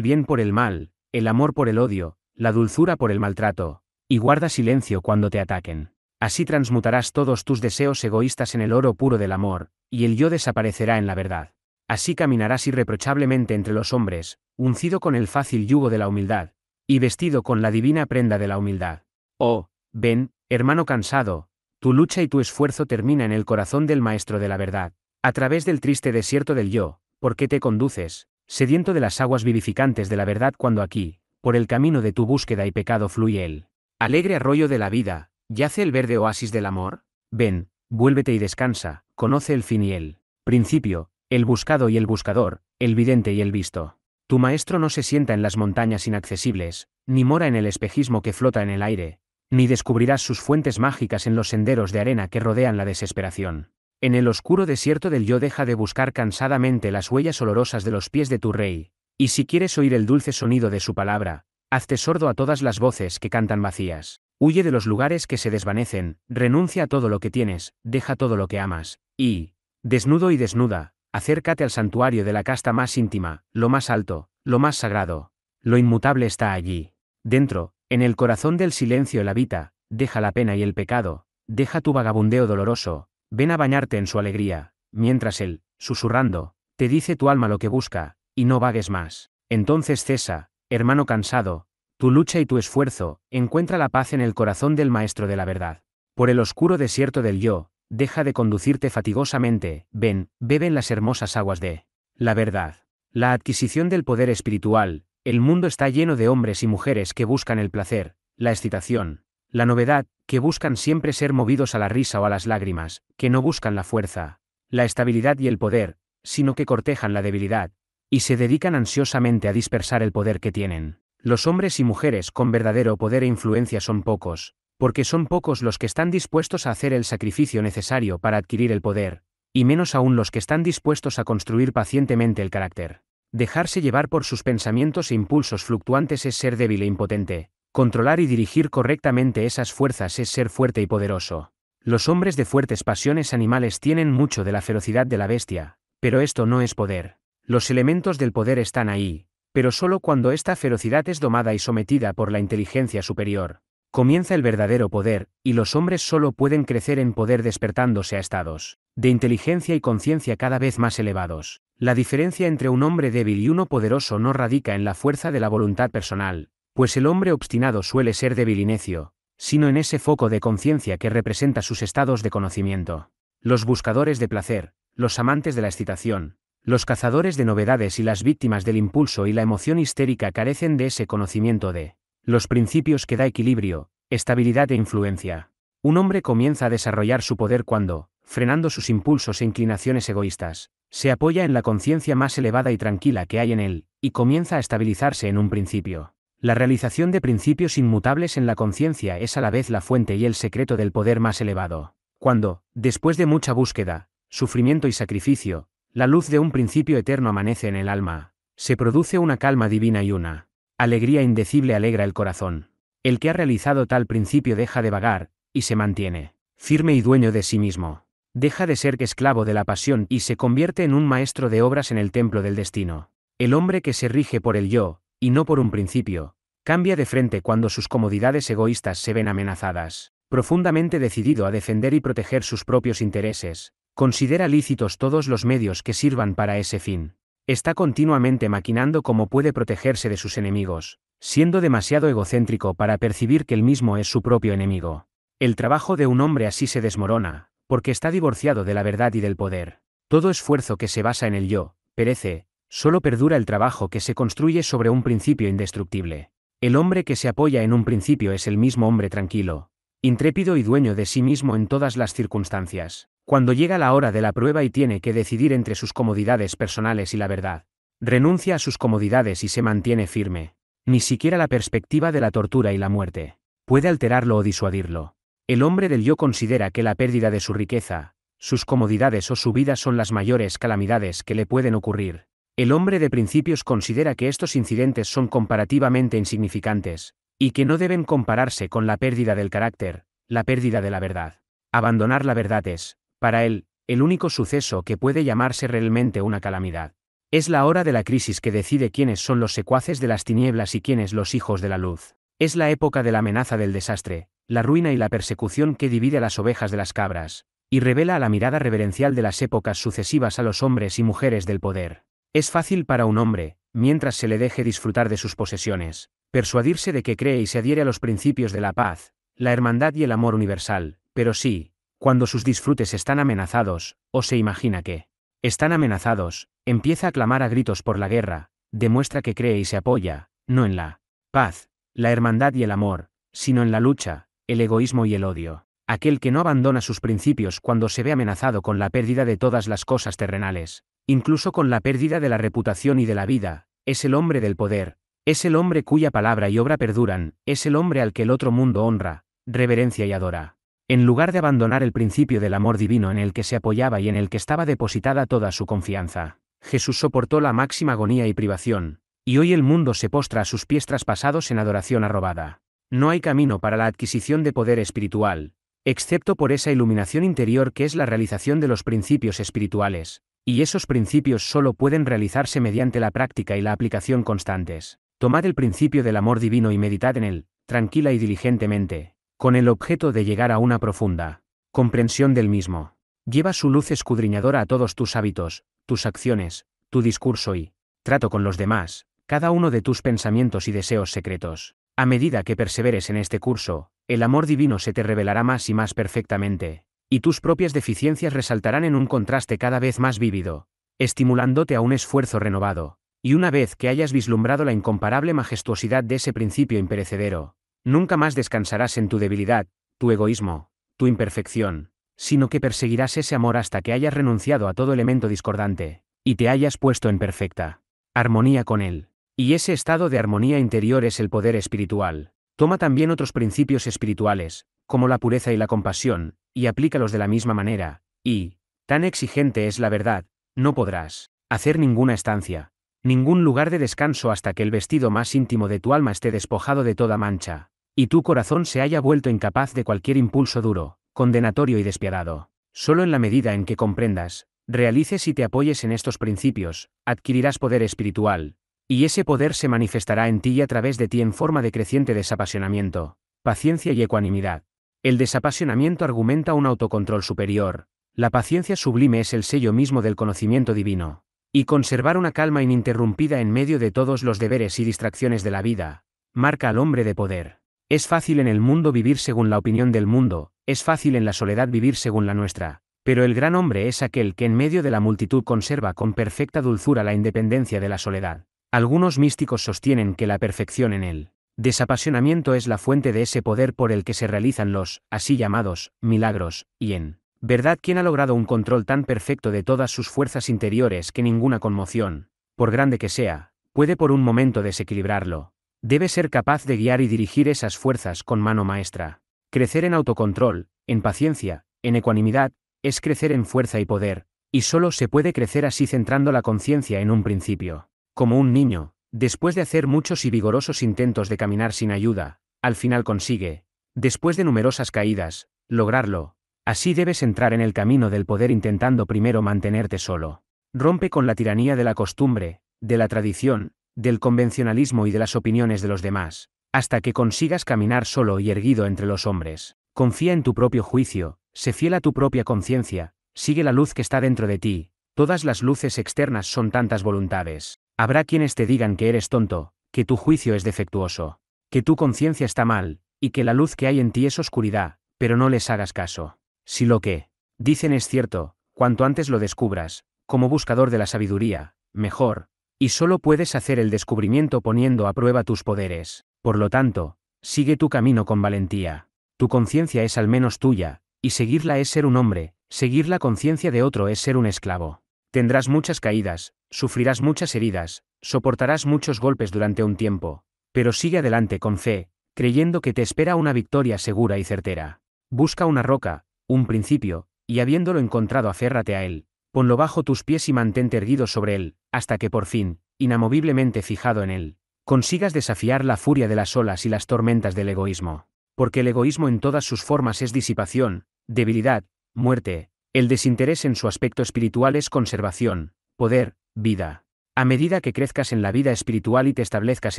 bien por el mal, el amor por el odio, la dulzura por el maltrato, y guarda silencio cuando te ataquen. Así transmutarás todos tus deseos egoístas en el oro puro del amor, y el yo desaparecerá en la verdad. Así caminarás irreprochablemente entre los hombres, uncido con el fácil yugo de la humildad, y vestido con la divina prenda de la humildad. Oh, ven, hermano cansado, tu lucha y tu esfuerzo termina en el corazón del Maestro de la verdad, a través del triste desierto del yo, porque te conduces, sediento de las aguas vivificantes de la verdad cuando aquí, por el camino de tu búsqueda y pecado fluye el alegre arroyo de la vida, ¿Yace el verde oasis del amor? Ven, vuélvete y descansa, conoce el fin y el principio, el buscado y el buscador, el vidente y el visto. Tu maestro no se sienta en las montañas inaccesibles, ni mora en el espejismo que flota en el aire, ni descubrirás sus fuentes mágicas en los senderos de arena que rodean la desesperación. En el oscuro desierto del yo deja de buscar cansadamente las huellas olorosas de los pies de tu rey, y si quieres oír el dulce sonido de su palabra, hazte sordo a todas las voces que cantan vacías. Huye de los lugares que se desvanecen, renuncia a todo lo que tienes, deja todo lo que amas, y, desnudo y desnuda, acércate al santuario de la casta más íntima, lo más alto, lo más sagrado. Lo inmutable está allí. Dentro, en el corazón del silencio el habita, deja la pena y el pecado, deja tu vagabundeo doloroso, ven a bañarte en su alegría, mientras él, susurrando, te dice tu alma lo que busca, y no vagues más. Entonces cesa, hermano cansado, tu lucha y tu esfuerzo, encuentra la paz en el corazón del Maestro de la Verdad. Por el oscuro desierto del yo, deja de conducirte fatigosamente, ven, beben las hermosas aguas de la verdad. La adquisición del poder espiritual, el mundo está lleno de hombres y mujeres que buscan el placer, la excitación, la novedad, que buscan siempre ser movidos a la risa o a las lágrimas, que no buscan la fuerza, la estabilidad y el poder, sino que cortejan la debilidad, y se dedican ansiosamente a dispersar el poder que tienen. Los hombres y mujeres con verdadero poder e influencia son pocos, porque son pocos los que están dispuestos a hacer el sacrificio necesario para adquirir el poder, y menos aún los que están dispuestos a construir pacientemente el carácter. Dejarse llevar por sus pensamientos e impulsos fluctuantes es ser débil e impotente, controlar y dirigir correctamente esas fuerzas es ser fuerte y poderoso. Los hombres de fuertes pasiones animales tienen mucho de la ferocidad de la bestia, pero esto no es poder. Los elementos del poder están ahí, pero solo cuando esta ferocidad es domada y sometida por la inteligencia superior. Comienza el verdadero poder, y los hombres solo pueden crecer en poder despertándose a estados de inteligencia y conciencia cada vez más elevados. La diferencia entre un hombre débil y uno poderoso no radica en la fuerza de la voluntad personal, pues el hombre obstinado suele ser débil y necio, sino en ese foco de conciencia que representa sus estados de conocimiento. Los buscadores de placer, los amantes de la excitación, los cazadores de novedades y las víctimas del impulso y la emoción histérica carecen de ese conocimiento de los principios que da equilibrio, estabilidad e influencia. Un hombre comienza a desarrollar su poder cuando, frenando sus impulsos e inclinaciones egoístas, se apoya en la conciencia más elevada y tranquila que hay en él, y comienza a estabilizarse en un principio. La realización de principios inmutables en la conciencia es a la vez la fuente y el secreto del poder más elevado. Cuando, después de mucha búsqueda, sufrimiento y sacrificio, la luz de un principio eterno amanece en el alma, se produce una calma divina y una alegría indecible alegra el corazón. El que ha realizado tal principio deja de vagar, y se mantiene, firme y dueño de sí mismo. Deja de ser esclavo de la pasión y se convierte en un maestro de obras en el templo del destino. El hombre que se rige por el yo, y no por un principio, cambia de frente cuando sus comodidades egoístas se ven amenazadas. Profundamente decidido a defender y proteger sus propios intereses, Considera lícitos todos los medios que sirvan para ese fin. Está continuamente maquinando cómo puede protegerse de sus enemigos, siendo demasiado egocéntrico para percibir que el mismo es su propio enemigo. El trabajo de un hombre así se desmorona, porque está divorciado de la verdad y del poder. Todo esfuerzo que se basa en el yo, perece, solo perdura el trabajo que se construye sobre un principio indestructible. El hombre que se apoya en un principio es el mismo hombre tranquilo, intrépido y dueño de sí mismo en todas las circunstancias. Cuando llega la hora de la prueba y tiene que decidir entre sus comodidades personales y la verdad, renuncia a sus comodidades y se mantiene firme. Ni siquiera la perspectiva de la tortura y la muerte puede alterarlo o disuadirlo. El hombre del yo considera que la pérdida de su riqueza, sus comodidades o su vida son las mayores calamidades que le pueden ocurrir. El hombre de principios considera que estos incidentes son comparativamente insignificantes, y que no deben compararse con la pérdida del carácter, la pérdida de la verdad. Abandonar la verdad es, para él, el único suceso que puede llamarse realmente una calamidad. Es la hora de la crisis que decide quiénes son los secuaces de las tinieblas y quiénes los hijos de la luz. Es la época de la amenaza del desastre, la ruina y la persecución que divide a las ovejas de las cabras, y revela a la mirada reverencial de las épocas sucesivas a los hombres y mujeres del poder. Es fácil para un hombre, mientras se le deje disfrutar de sus posesiones, persuadirse de que cree y se adhiere a los principios de la paz, la hermandad y el amor universal, pero sí, cuando sus disfrutes están amenazados, o se imagina que están amenazados, empieza a clamar a gritos por la guerra, demuestra que cree y se apoya, no en la paz, la hermandad y el amor, sino en la lucha, el egoísmo y el odio. Aquel que no abandona sus principios cuando se ve amenazado con la pérdida de todas las cosas terrenales, incluso con la pérdida de la reputación y de la vida, es el hombre del poder, es el hombre cuya palabra y obra perduran, es el hombre al que el otro mundo honra, reverencia y adora en lugar de abandonar el principio del amor divino en el que se apoyaba y en el que estaba depositada toda su confianza, Jesús soportó la máxima agonía y privación, y hoy el mundo se postra a sus pies traspasados en adoración arrobada. No hay camino para la adquisición de poder espiritual, excepto por esa iluminación interior que es la realización de los principios espirituales, y esos principios solo pueden realizarse mediante la práctica y la aplicación constantes. Tomad el principio del amor divino y meditad en él, tranquila y diligentemente, con el objeto de llegar a una profunda comprensión del mismo. Lleva su luz escudriñadora a todos tus hábitos, tus acciones, tu discurso y trato con los demás, cada uno de tus pensamientos y deseos secretos. A medida que perseveres en este curso, el amor divino se te revelará más y más perfectamente, y tus propias deficiencias resaltarán en un contraste cada vez más vívido, estimulándote a un esfuerzo renovado. Y una vez que hayas vislumbrado la incomparable majestuosidad de ese principio imperecedero, Nunca más descansarás en tu debilidad, tu egoísmo, tu imperfección, sino que perseguirás ese amor hasta que hayas renunciado a todo elemento discordante, y te hayas puesto en perfecta armonía con él. Y ese estado de armonía interior es el poder espiritual. Toma también otros principios espirituales, como la pureza y la compasión, y aplícalos de la misma manera, y, tan exigente es la verdad, no podrás hacer ninguna estancia, ningún lugar de descanso hasta que el vestido más íntimo de tu alma esté despojado de toda mancha, y tu corazón se haya vuelto incapaz de cualquier impulso duro, condenatorio y despiadado. Solo en la medida en que comprendas, realices y te apoyes en estos principios, adquirirás poder espiritual, y ese poder se manifestará en ti y a través de ti en forma de creciente desapasionamiento, paciencia y ecuanimidad. El desapasionamiento argumenta un autocontrol superior, la paciencia sublime es el sello mismo del conocimiento divino, y conservar una calma ininterrumpida en medio de todos los deberes y distracciones de la vida, marca al hombre de poder. Es fácil en el mundo vivir según la opinión del mundo, es fácil en la soledad vivir según la nuestra, pero el gran hombre es aquel que en medio de la multitud conserva con perfecta dulzura la independencia de la soledad. Algunos místicos sostienen que la perfección en él. Desapasionamiento es la fuente de ese poder por el que se realizan los, así llamados, milagros, y en verdad quien ha logrado un control tan perfecto de todas sus fuerzas interiores que ninguna conmoción, por grande que sea, puede por un momento desequilibrarlo, Debe ser capaz de guiar y dirigir esas fuerzas con mano maestra. Crecer en autocontrol, en paciencia, en ecuanimidad, es crecer en fuerza y poder, y solo se puede crecer así centrando la conciencia en un principio. Como un niño, después de hacer muchos y vigorosos intentos de caminar sin ayuda, al final consigue, después de numerosas caídas, lograrlo. Así debes entrar en el camino del poder intentando primero mantenerte solo. Rompe con la tiranía de la costumbre, de la tradición, del convencionalismo y de las opiniones de los demás, hasta que consigas caminar solo y erguido entre los hombres. Confía en tu propio juicio, sé fiel a tu propia conciencia, sigue la luz que está dentro de ti, todas las luces externas son tantas voluntades. Habrá quienes te digan que eres tonto, que tu juicio es defectuoso, que tu conciencia está mal, y que la luz que hay en ti es oscuridad, pero no les hagas caso. Si lo que dicen es cierto, cuanto antes lo descubras, como buscador de la sabiduría, mejor, y solo puedes hacer el descubrimiento poniendo a prueba tus poderes. Por lo tanto, sigue tu camino con valentía. Tu conciencia es al menos tuya, y seguirla es ser un hombre, seguir la conciencia de otro es ser un esclavo. Tendrás muchas caídas, sufrirás muchas heridas, soportarás muchos golpes durante un tiempo, pero sigue adelante con fe, creyendo que te espera una victoria segura y certera. Busca una roca, un principio, y habiéndolo encontrado aférrate a él, Ponlo bajo tus pies y mantente erguido sobre él, hasta que por fin, inamoviblemente fijado en él, consigas desafiar la furia de las olas y las tormentas del egoísmo. Porque el egoísmo en todas sus formas es disipación, debilidad, muerte, el desinterés en su aspecto espiritual es conservación, poder, vida. A medida que crezcas en la vida espiritual y te establezcas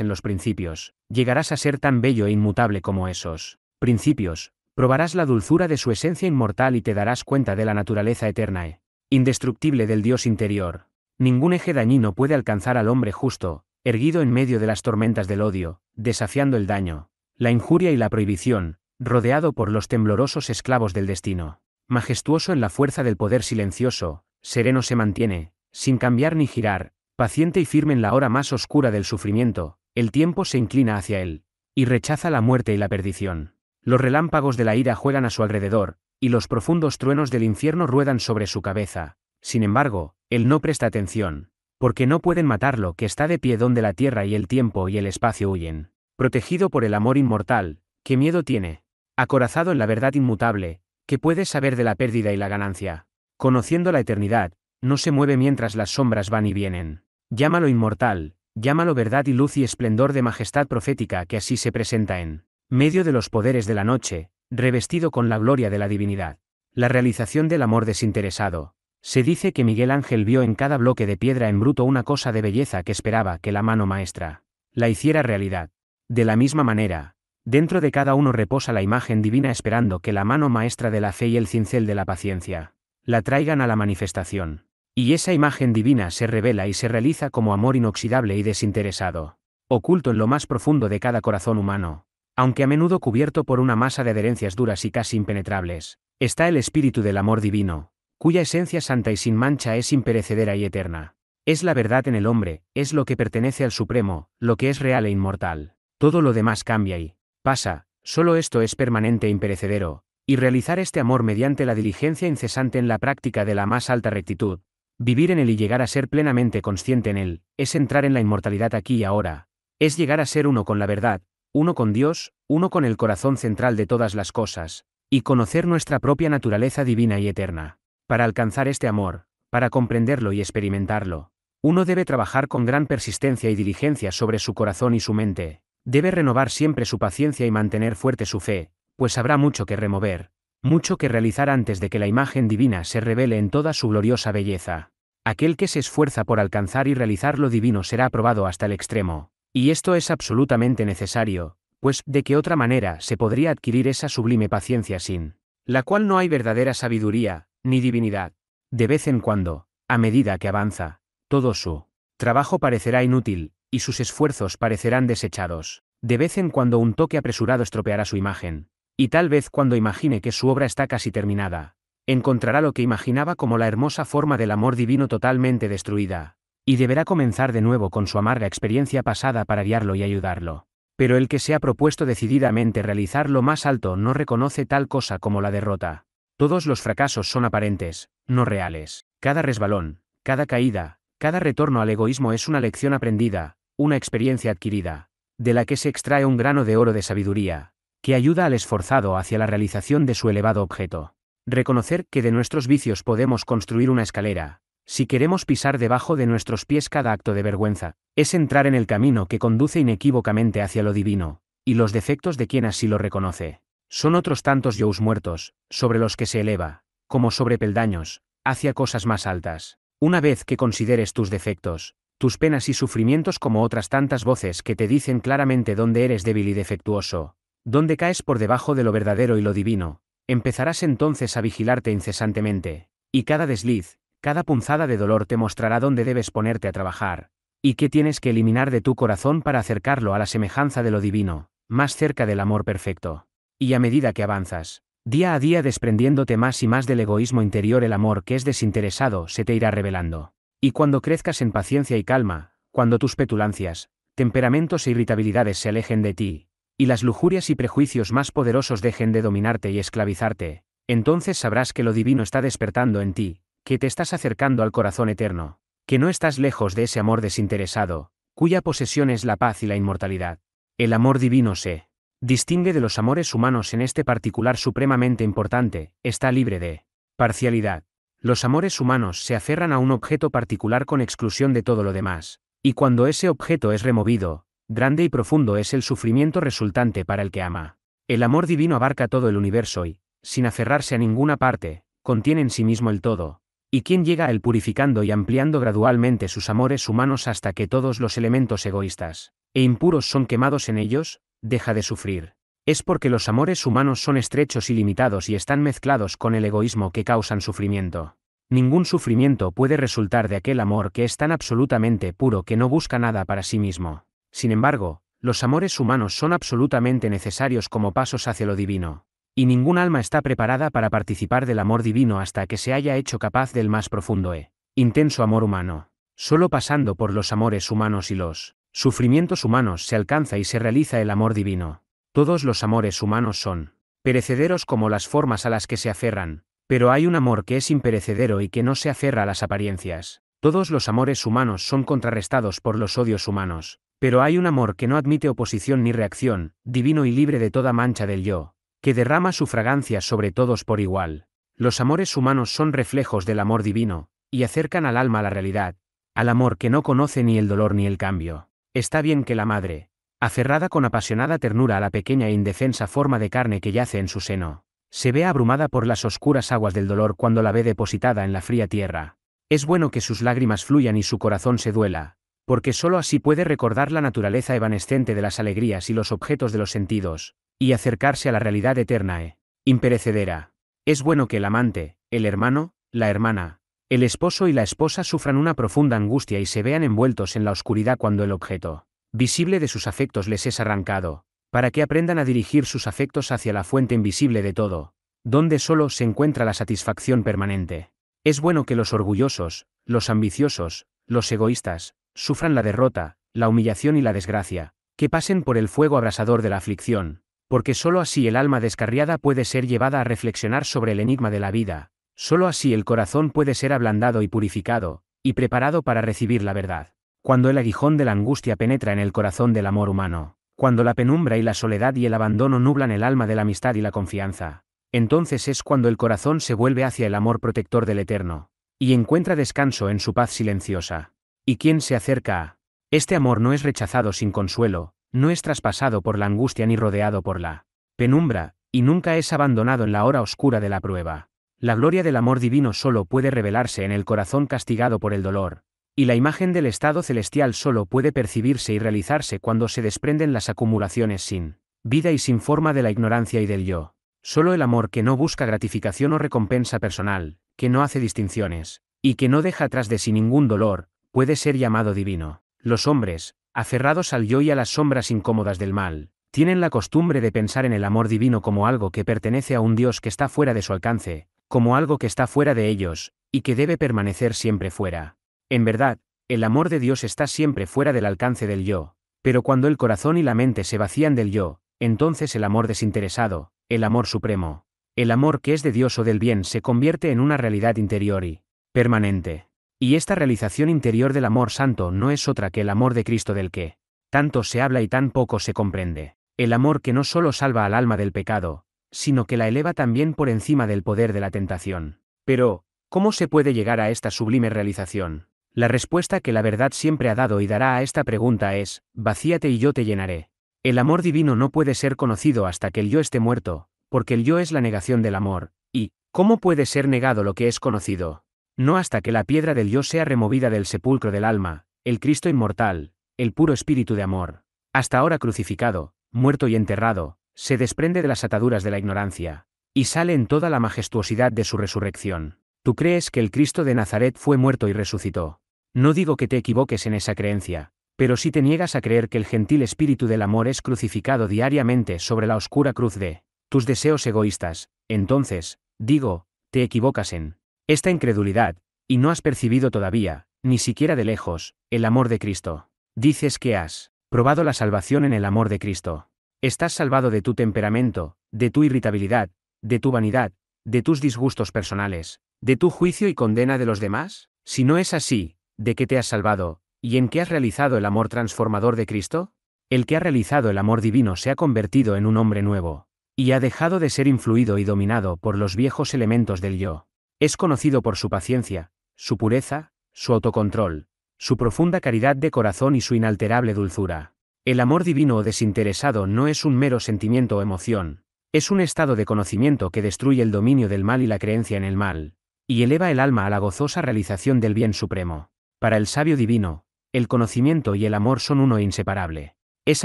en los principios, llegarás a ser tan bello e inmutable como esos principios, probarás la dulzura de su esencia inmortal y te darás cuenta de la naturaleza eterna e indestructible del Dios interior, ningún eje dañino puede alcanzar al hombre justo, erguido en medio de las tormentas del odio, desafiando el daño, la injuria y la prohibición, rodeado por los temblorosos esclavos del destino. Majestuoso en la fuerza del poder silencioso, sereno se mantiene, sin cambiar ni girar, paciente y firme en la hora más oscura del sufrimiento, el tiempo se inclina hacia él, y rechaza la muerte y la perdición. Los relámpagos de la ira juegan a su alrededor, y los profundos truenos del infierno ruedan sobre su cabeza. Sin embargo, él no presta atención, porque no pueden matarlo que está de pie donde la tierra y el tiempo y el espacio huyen. Protegido por el amor inmortal, ¿qué miedo tiene? Acorazado en la verdad inmutable, que puede saber de la pérdida y la ganancia. Conociendo la eternidad, no se mueve mientras las sombras van y vienen. Llámalo inmortal, llámalo verdad y luz y esplendor de majestad profética que así se presenta en medio de los poderes de la noche, revestido con la gloria de la divinidad. La realización del amor desinteresado. Se dice que Miguel Ángel vio en cada bloque de piedra en bruto una cosa de belleza que esperaba que la mano maestra la hiciera realidad. De la misma manera, dentro de cada uno reposa la imagen divina esperando que la mano maestra de la fe y el cincel de la paciencia la traigan a la manifestación. Y esa imagen divina se revela y se realiza como amor inoxidable y desinteresado, oculto en lo más profundo de cada corazón humano. Aunque a menudo cubierto por una masa de adherencias duras y casi impenetrables, está el espíritu del amor divino, cuya esencia santa y sin mancha es imperecedera y eterna. Es la verdad en el hombre, es lo que pertenece al Supremo, lo que es real e inmortal. Todo lo demás cambia y pasa, solo esto es permanente e imperecedero, y realizar este amor mediante la diligencia incesante en la práctica de la más alta rectitud, vivir en él y llegar a ser plenamente consciente en él, es entrar en la inmortalidad aquí y ahora, es llegar a ser uno con la verdad, uno con Dios, uno con el corazón central de todas las cosas, y conocer nuestra propia naturaleza divina y eterna. Para alcanzar este amor, para comprenderlo y experimentarlo, uno debe trabajar con gran persistencia y diligencia sobre su corazón y su mente, debe renovar siempre su paciencia y mantener fuerte su fe, pues habrá mucho que remover, mucho que realizar antes de que la imagen divina se revele en toda su gloriosa belleza. Aquel que se esfuerza por alcanzar y realizar lo divino será aprobado hasta el extremo. Y esto es absolutamente necesario, pues de qué otra manera se podría adquirir esa sublime paciencia sin la cual no hay verdadera sabiduría, ni divinidad. De vez en cuando, a medida que avanza, todo su trabajo parecerá inútil, y sus esfuerzos parecerán desechados. De vez en cuando un toque apresurado estropeará su imagen, y tal vez cuando imagine que su obra está casi terminada, encontrará lo que imaginaba como la hermosa forma del amor divino totalmente destruida, y deberá comenzar de nuevo con su amarga experiencia pasada para guiarlo y ayudarlo. Pero el que se ha propuesto decididamente realizar lo más alto no reconoce tal cosa como la derrota. Todos los fracasos son aparentes, no reales. Cada resbalón, cada caída, cada retorno al egoísmo es una lección aprendida, una experiencia adquirida, de la que se extrae un grano de oro de sabiduría, que ayuda al esforzado hacia la realización de su elevado objeto. Reconocer que de nuestros vicios podemos construir una escalera, si queremos pisar debajo de nuestros pies cada acto de vergüenza, es entrar en el camino que conduce inequívocamente hacia lo divino, y los defectos de quien así lo reconoce. Son otros tantos yous muertos, sobre los que se eleva, como sobre peldaños, hacia cosas más altas. Una vez que consideres tus defectos, tus penas y sufrimientos como otras tantas voces que te dicen claramente dónde eres débil y defectuoso, dónde caes por debajo de lo verdadero y lo divino, empezarás entonces a vigilarte incesantemente, y cada desliz, cada punzada de dolor te mostrará dónde debes ponerte a trabajar, y qué tienes que eliminar de tu corazón para acercarlo a la semejanza de lo divino, más cerca del amor perfecto. Y a medida que avanzas, día a día desprendiéndote más y más del egoísmo interior, el amor que es desinteresado se te irá revelando. Y cuando crezcas en paciencia y calma, cuando tus petulancias, temperamentos e irritabilidades se alejen de ti, y las lujurias y prejuicios más poderosos dejen de dominarte y esclavizarte, entonces sabrás que lo divino está despertando en ti, que te estás acercando al corazón eterno, que no estás lejos de ese amor desinteresado, cuya posesión es la paz y la inmortalidad. El amor divino se distingue de los amores humanos en este particular supremamente importante, está libre de parcialidad. Los amores humanos se aferran a un objeto particular con exclusión de todo lo demás, y cuando ese objeto es removido, grande y profundo es el sufrimiento resultante para el que ama. El amor divino abarca todo el universo y, sin aferrarse a ninguna parte, contiene en sí mismo el todo, ¿Y quien llega a purificando y ampliando gradualmente sus amores humanos hasta que todos los elementos egoístas e impuros son quemados en ellos? Deja de sufrir. Es porque los amores humanos son estrechos y limitados y están mezclados con el egoísmo que causan sufrimiento. Ningún sufrimiento puede resultar de aquel amor que es tan absolutamente puro que no busca nada para sí mismo. Sin embargo, los amores humanos son absolutamente necesarios como pasos hacia lo divino. Y ningún alma está preparada para participar del amor divino hasta que se haya hecho capaz del más profundo e intenso amor humano. Solo pasando por los amores humanos y los sufrimientos humanos se alcanza y se realiza el amor divino. Todos los amores humanos son perecederos como las formas a las que se aferran, pero hay un amor que es imperecedero y que no se aferra a las apariencias. Todos los amores humanos son contrarrestados por los odios humanos, pero hay un amor que no admite oposición ni reacción, divino y libre de toda mancha del yo, que derrama su fragancia sobre todos por igual. Los amores humanos son reflejos del amor divino, y acercan al alma a la realidad, al amor que no conoce ni el dolor ni el cambio. Está bien que la madre, aferrada con apasionada ternura a la pequeña e indefensa forma de carne que yace en su seno, se ve abrumada por las oscuras aguas del dolor cuando la ve depositada en la fría tierra. Es bueno que sus lágrimas fluyan y su corazón se duela, porque sólo así puede recordar la naturaleza evanescente de las alegrías y los objetos de los sentidos, y acercarse a la realidad eterna e imperecedera. Es bueno que el amante, el hermano, la hermana, el esposo y la esposa sufran una profunda angustia y se vean envueltos en la oscuridad cuando el objeto visible de sus afectos les es arrancado, para que aprendan a dirigir sus afectos hacia la fuente invisible de todo, donde solo se encuentra la satisfacción permanente. Es bueno que los orgullosos, los ambiciosos, los egoístas, sufran la derrota, la humillación y la desgracia, que pasen por el fuego abrasador de la aflicción, porque sólo así el alma descarriada puede ser llevada a reflexionar sobre el enigma de la vida, sólo así el corazón puede ser ablandado y purificado, y preparado para recibir la verdad. Cuando el aguijón de la angustia penetra en el corazón del amor humano, cuando la penumbra y la soledad y el abandono nublan el alma de la amistad y la confianza, entonces es cuando el corazón se vuelve hacia el amor protector del Eterno, y encuentra descanso en su paz silenciosa. ¿Y quién se acerca? Este amor no es rechazado sin consuelo, no es traspasado por la angustia ni rodeado por la penumbra, y nunca es abandonado en la hora oscura de la prueba. La gloria del amor divino solo puede revelarse en el corazón castigado por el dolor, y la imagen del estado celestial solo puede percibirse y realizarse cuando se desprenden las acumulaciones sin vida y sin forma de la ignorancia y del yo. Solo el amor que no busca gratificación o recompensa personal, que no hace distinciones, y que no deja atrás de sí ningún dolor, puede ser llamado divino. Los hombres, aferrados al yo y a las sombras incómodas del mal, tienen la costumbre de pensar en el amor divino como algo que pertenece a un Dios que está fuera de su alcance, como algo que está fuera de ellos, y que debe permanecer siempre fuera. En verdad, el amor de Dios está siempre fuera del alcance del yo, pero cuando el corazón y la mente se vacían del yo, entonces el amor desinteresado, el amor supremo, el amor que es de Dios o del bien se convierte en una realidad interior y permanente. Y esta realización interior del amor santo no es otra que el amor de Cristo del que tanto se habla y tan poco se comprende. El amor que no solo salva al alma del pecado, sino que la eleva también por encima del poder de la tentación. Pero, ¿cómo se puede llegar a esta sublime realización? La respuesta que la verdad siempre ha dado y dará a esta pregunta es, vacíate y yo te llenaré. El amor divino no puede ser conocido hasta que el yo esté muerto, porque el yo es la negación del amor, y, ¿cómo puede ser negado lo que es conocido? No hasta que la piedra del Dios sea removida del sepulcro del alma, el Cristo inmortal, el puro espíritu de amor, hasta ahora crucificado, muerto y enterrado, se desprende de las ataduras de la ignorancia, y sale en toda la majestuosidad de su resurrección. Tú crees que el Cristo de Nazaret fue muerto y resucitó. No digo que te equivoques en esa creencia, pero si te niegas a creer que el gentil espíritu del amor es crucificado diariamente sobre la oscura cruz de tus deseos egoístas, entonces, digo, te equivocas en esta incredulidad, y no has percibido todavía, ni siquiera de lejos, el amor de Cristo. Dices que has probado la salvación en el amor de Cristo. Estás salvado de tu temperamento, de tu irritabilidad, de tu vanidad, de tus disgustos personales, de tu juicio y condena de los demás. Si no es así, ¿de qué te has salvado, y en qué has realizado el amor transformador de Cristo? El que ha realizado el amor divino se ha convertido en un hombre nuevo, y ha dejado de ser influido y dominado por los viejos elementos del yo. Es conocido por su paciencia, su pureza, su autocontrol, su profunda caridad de corazón y su inalterable dulzura. El amor divino o desinteresado no es un mero sentimiento o emoción, es un estado de conocimiento que destruye el dominio del mal y la creencia en el mal, y eleva el alma a la gozosa realización del bien supremo. Para el sabio divino, el conocimiento y el amor son uno inseparable. Es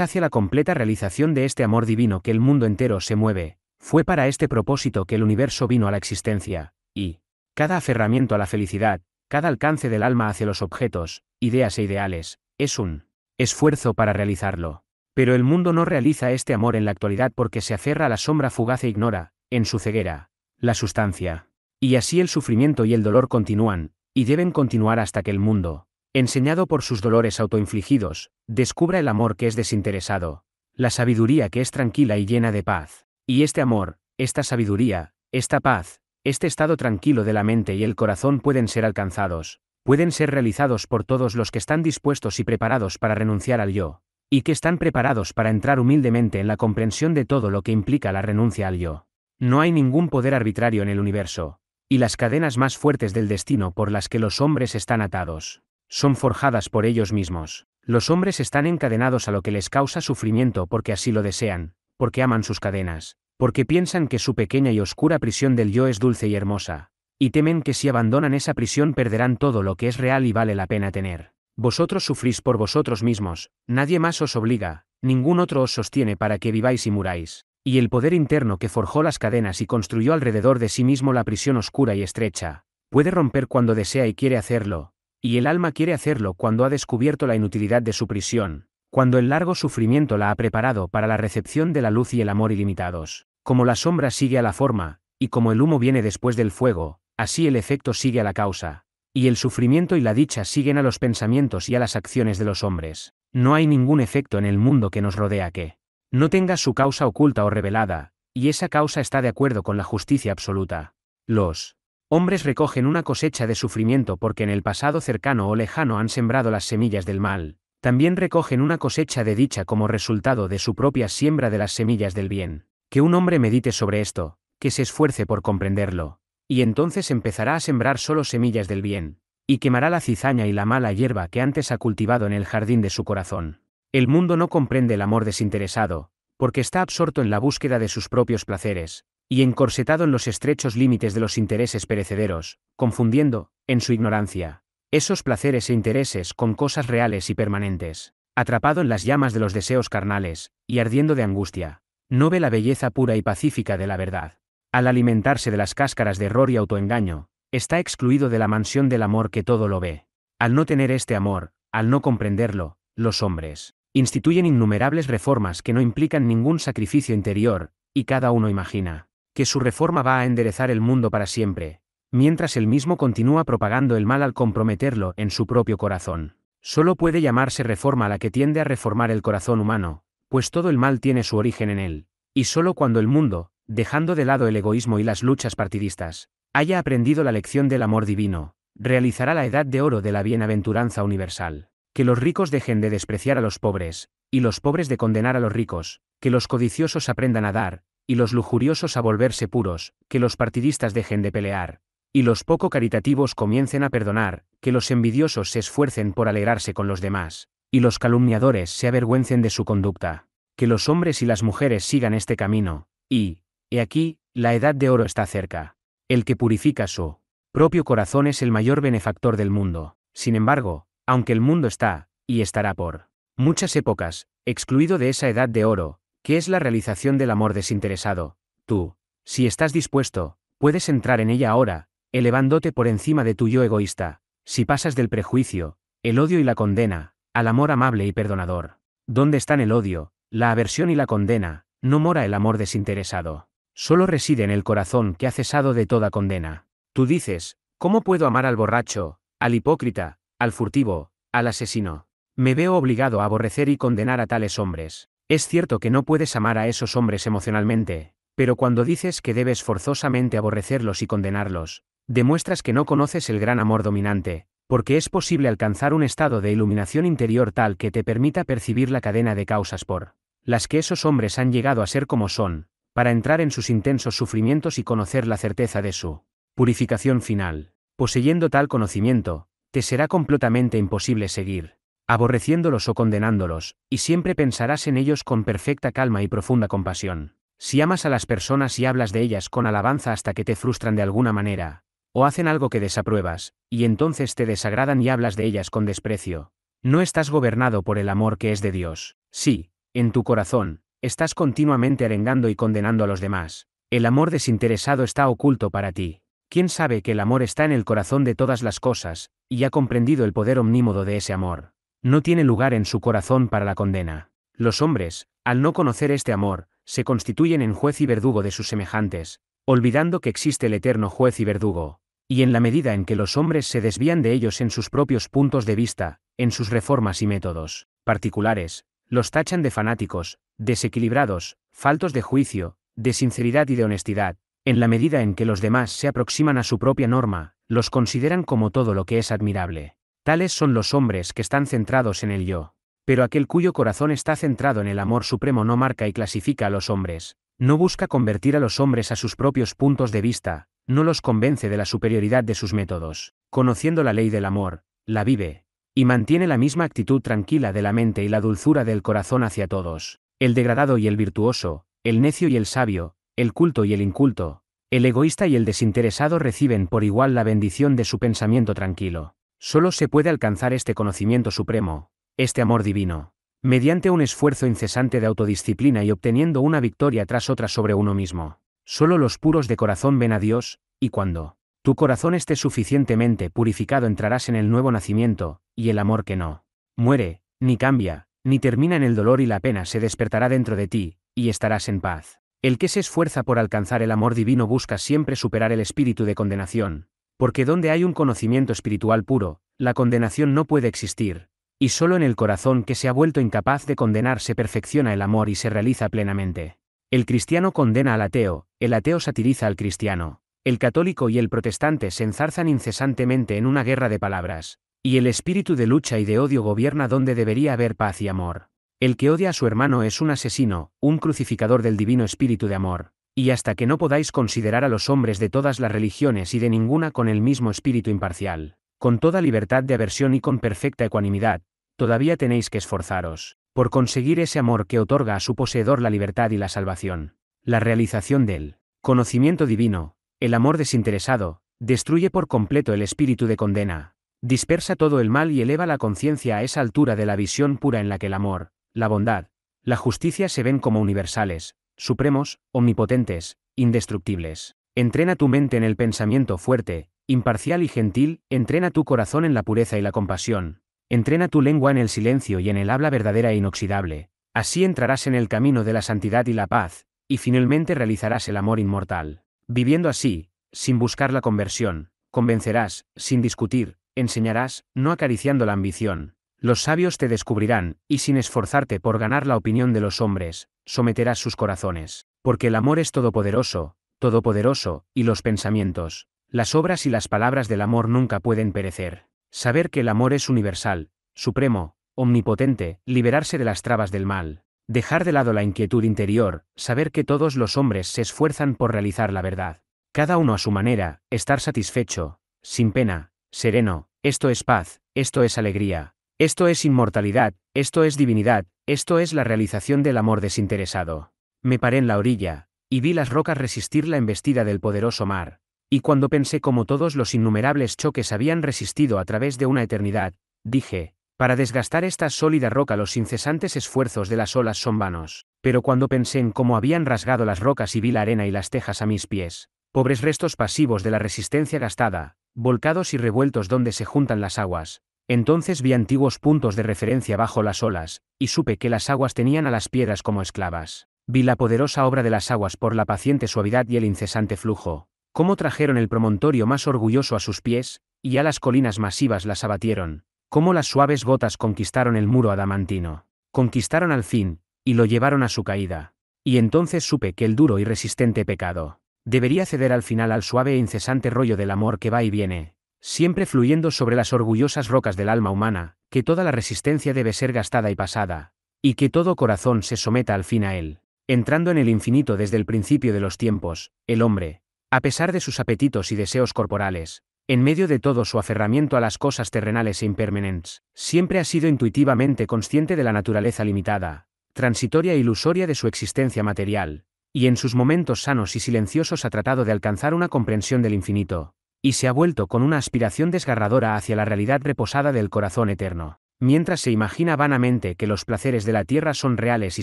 hacia la completa realización de este amor divino que el mundo entero se mueve, fue para este propósito que el universo vino a la existencia, y, cada aferramiento a la felicidad, cada alcance del alma hacia los objetos, ideas e ideales, es un esfuerzo para realizarlo. Pero el mundo no realiza este amor en la actualidad porque se aferra a la sombra fugaz e ignora, en su ceguera, la sustancia. Y así el sufrimiento y el dolor continúan, y deben continuar hasta que el mundo, enseñado por sus dolores autoinfligidos, descubra el amor que es desinteresado, la sabiduría que es tranquila y llena de paz. Y este amor, esta sabiduría, esta paz, este estado tranquilo de la mente y el corazón pueden ser alcanzados, pueden ser realizados por todos los que están dispuestos y preparados para renunciar al yo, y que están preparados para entrar humildemente en la comprensión de todo lo que implica la renuncia al yo. No hay ningún poder arbitrario en el universo, y las cadenas más fuertes del destino por las que los hombres están atados, son forjadas por ellos mismos. Los hombres están encadenados a lo que les causa sufrimiento porque así lo desean, porque aman sus cadenas, porque piensan que su pequeña y oscura prisión del yo es dulce y hermosa, y temen que si abandonan esa prisión perderán todo lo que es real y vale la pena tener. Vosotros sufrís por vosotros mismos, nadie más os obliga, ningún otro os sostiene para que viváis y muráis. Y el poder interno que forjó las cadenas y construyó alrededor de sí mismo la prisión oscura y estrecha, puede romper cuando desea y quiere hacerlo, y el alma quiere hacerlo cuando ha descubierto la inutilidad de su prisión, cuando el largo sufrimiento la ha preparado para la recepción de la luz y el amor ilimitados. Como la sombra sigue a la forma, y como el humo viene después del fuego, así el efecto sigue a la causa, y el sufrimiento y la dicha siguen a los pensamientos y a las acciones de los hombres. No hay ningún efecto en el mundo que nos rodea que no tenga su causa oculta o revelada, y esa causa está de acuerdo con la justicia absoluta. Los hombres recogen una cosecha de sufrimiento porque en el pasado cercano o lejano han sembrado las semillas del mal, también recogen una cosecha de dicha como resultado de su propia siembra de las semillas del bien. Que un hombre medite sobre esto, que se esfuerce por comprenderlo, y entonces empezará a sembrar solo semillas del bien, y quemará la cizaña y la mala hierba que antes ha cultivado en el jardín de su corazón. El mundo no comprende el amor desinteresado, porque está absorto en la búsqueda de sus propios placeres, y encorsetado en los estrechos límites de los intereses perecederos, confundiendo, en su ignorancia, esos placeres e intereses con cosas reales y permanentes, atrapado en las llamas de los deseos carnales, y ardiendo de angustia, no ve la belleza pura y pacífica de la verdad. Al alimentarse de las cáscaras de error y autoengaño, está excluido de la mansión del amor que todo lo ve. Al no tener este amor, al no comprenderlo, los hombres instituyen innumerables reformas que no implican ningún sacrificio interior, y cada uno imagina que su reforma va a enderezar el mundo para siempre, mientras el mismo continúa propagando el mal al comprometerlo en su propio corazón. Solo puede llamarse reforma la que tiende a reformar el corazón humano, pues todo el mal tiene su origen en él, y solo cuando el mundo, dejando de lado el egoísmo y las luchas partidistas, haya aprendido la lección del amor divino, realizará la edad de oro de la bienaventuranza universal. Que los ricos dejen de despreciar a los pobres, y los pobres de condenar a los ricos, que los codiciosos aprendan a dar, y los lujuriosos a volverse puros, que los partidistas dejen de pelear, y los poco caritativos comiencen a perdonar, que los envidiosos se esfuercen por alegrarse con los demás, y los calumniadores se avergüencen de su conducta, que los hombres y las mujeres sigan este camino, y, he aquí, la edad de oro está cerca. El que purifica su propio corazón es el mayor benefactor del mundo. Sin embargo, aunque el mundo está, y estará por muchas épocas, excluido de esa edad de oro, que es la realización del amor desinteresado, tú, si estás dispuesto, puedes entrar en ella ahora, elevándote por encima de tu yo egoísta, si pasas del prejuicio, el odio y la condena, al amor amable y perdonador. ¿Dónde están el odio, la aversión y la condena? No mora el amor desinteresado. Solo reside en el corazón que ha cesado de toda condena. Tú dices, ¿cómo puedo amar al borracho, al hipócrita, al furtivo, al asesino? Me veo obligado a aborrecer y condenar a tales hombres. Es cierto que no puedes amar a esos hombres emocionalmente, pero cuando dices que debes forzosamente aborrecerlos y condenarlos, Demuestras que no conoces el gran amor dominante, porque es posible alcanzar un estado de iluminación interior tal que te permita percibir la cadena de causas por las que esos hombres han llegado a ser como son, para entrar en sus intensos sufrimientos y conocer la certeza de su purificación final. Poseyendo tal conocimiento, te será completamente imposible seguir aborreciéndolos o condenándolos, y siempre pensarás en ellos con perfecta calma y profunda compasión. Si amas a las personas y hablas de ellas con alabanza hasta que te frustran de alguna manera, o hacen algo que desapruebas, y entonces te desagradan y hablas de ellas con desprecio. No estás gobernado por el amor que es de Dios. Sí, en tu corazón, estás continuamente arengando y condenando a los demás. El amor desinteresado está oculto para ti. ¿Quién sabe que el amor está en el corazón de todas las cosas, y ha comprendido el poder omnímodo de ese amor? No tiene lugar en su corazón para la condena. Los hombres, al no conocer este amor, se constituyen en juez y verdugo de sus semejantes, olvidando que existe el eterno juez y verdugo, y en la medida en que los hombres se desvían de ellos en sus propios puntos de vista, en sus reformas y métodos particulares, los tachan de fanáticos, desequilibrados, faltos de juicio, de sinceridad y de honestidad, en la medida en que los demás se aproximan a su propia norma, los consideran como todo lo que es admirable. Tales son los hombres que están centrados en el yo. Pero aquel cuyo corazón está centrado en el amor supremo no marca y clasifica a los hombres, no busca convertir a los hombres a sus propios puntos de vista, no los convence de la superioridad de sus métodos, conociendo la ley del amor, la vive, y mantiene la misma actitud tranquila de la mente y la dulzura del corazón hacia todos, el degradado y el virtuoso, el necio y el sabio, el culto y el inculto, el egoísta y el desinteresado reciben por igual la bendición de su pensamiento tranquilo. Solo se puede alcanzar este conocimiento supremo, este amor divino, mediante un esfuerzo incesante de autodisciplina y obteniendo una victoria tras otra sobre uno mismo. Solo los puros de corazón ven a Dios, y cuando tu corazón esté suficientemente purificado entrarás en el nuevo nacimiento, y el amor que no muere, ni cambia, ni termina en el dolor y la pena se despertará dentro de ti, y estarás en paz. El que se esfuerza por alcanzar el amor divino busca siempre superar el espíritu de condenación, porque donde hay un conocimiento espiritual puro, la condenación no puede existir, y solo en el corazón que se ha vuelto incapaz de condenar se perfecciona el amor y se realiza plenamente. El cristiano condena al ateo, el ateo satiriza al cristiano, el católico y el protestante se enzarzan incesantemente en una guerra de palabras, y el espíritu de lucha y de odio gobierna donde debería haber paz y amor. El que odia a su hermano es un asesino, un crucificador del divino espíritu de amor, y hasta que no podáis considerar a los hombres de todas las religiones y de ninguna con el mismo espíritu imparcial, con toda libertad de aversión y con perfecta ecuanimidad, todavía tenéis que esforzaros por conseguir ese amor que otorga a su poseedor la libertad y la salvación. La realización del conocimiento divino, el amor desinteresado, destruye por completo el espíritu de condena, dispersa todo el mal y eleva la conciencia a esa altura de la visión pura en la que el amor, la bondad, la justicia se ven como universales, supremos, omnipotentes, indestructibles. Entrena tu mente en el pensamiento fuerte, imparcial y gentil, entrena tu corazón en la pureza y la compasión, Entrena tu lengua en el silencio y en el habla verdadera e inoxidable, así entrarás en el camino de la santidad y la paz, y finalmente realizarás el amor inmortal. Viviendo así, sin buscar la conversión, convencerás, sin discutir, enseñarás, no acariciando la ambición. Los sabios te descubrirán, y sin esforzarte por ganar la opinión de los hombres, someterás sus corazones, porque el amor es todopoderoso, todopoderoso, y los pensamientos, las obras y las palabras del amor nunca pueden perecer. Saber que el amor es universal, supremo, omnipotente, liberarse de las trabas del mal, dejar de lado la inquietud interior, saber que todos los hombres se esfuerzan por realizar la verdad, cada uno a su manera, estar satisfecho, sin pena, sereno, esto es paz, esto es alegría, esto es inmortalidad, esto es divinidad, esto es la realización del amor desinteresado. Me paré en la orilla, y vi las rocas resistir la embestida del poderoso mar, y cuando pensé cómo todos los innumerables choques habían resistido a través de una eternidad, dije, para desgastar esta sólida roca los incesantes esfuerzos de las olas son vanos. Pero cuando pensé en cómo habían rasgado las rocas y vi la arena y las tejas a mis pies, pobres restos pasivos de la resistencia gastada, volcados y revueltos donde se juntan las aguas, entonces vi antiguos puntos de referencia bajo las olas, y supe que las aguas tenían a las piedras como esclavas. Vi la poderosa obra de las aguas por la paciente suavidad y el incesante flujo, cómo trajeron el promontorio más orgulloso a sus pies, y a las colinas masivas las abatieron, cómo las suaves gotas conquistaron el muro adamantino, conquistaron al fin, y lo llevaron a su caída. Y entonces supe que el duro y resistente pecado debería ceder al final al suave e incesante rollo del amor que va y viene, siempre fluyendo sobre las orgullosas rocas del alma humana, que toda la resistencia debe ser gastada y pasada, y que todo corazón se someta al fin a él. Entrando en el infinito desde el principio de los tiempos, el hombre, a pesar de sus apetitos y deseos corporales, en medio de todo su aferramiento a las cosas terrenales e impermanentes, siempre ha sido intuitivamente consciente de la naturaleza limitada, transitoria e ilusoria de su existencia material, y en sus momentos sanos y silenciosos ha tratado de alcanzar una comprensión del infinito, y se ha vuelto con una aspiración desgarradora hacia la realidad reposada del corazón eterno. Mientras se imagina vanamente que los placeres de la tierra son reales y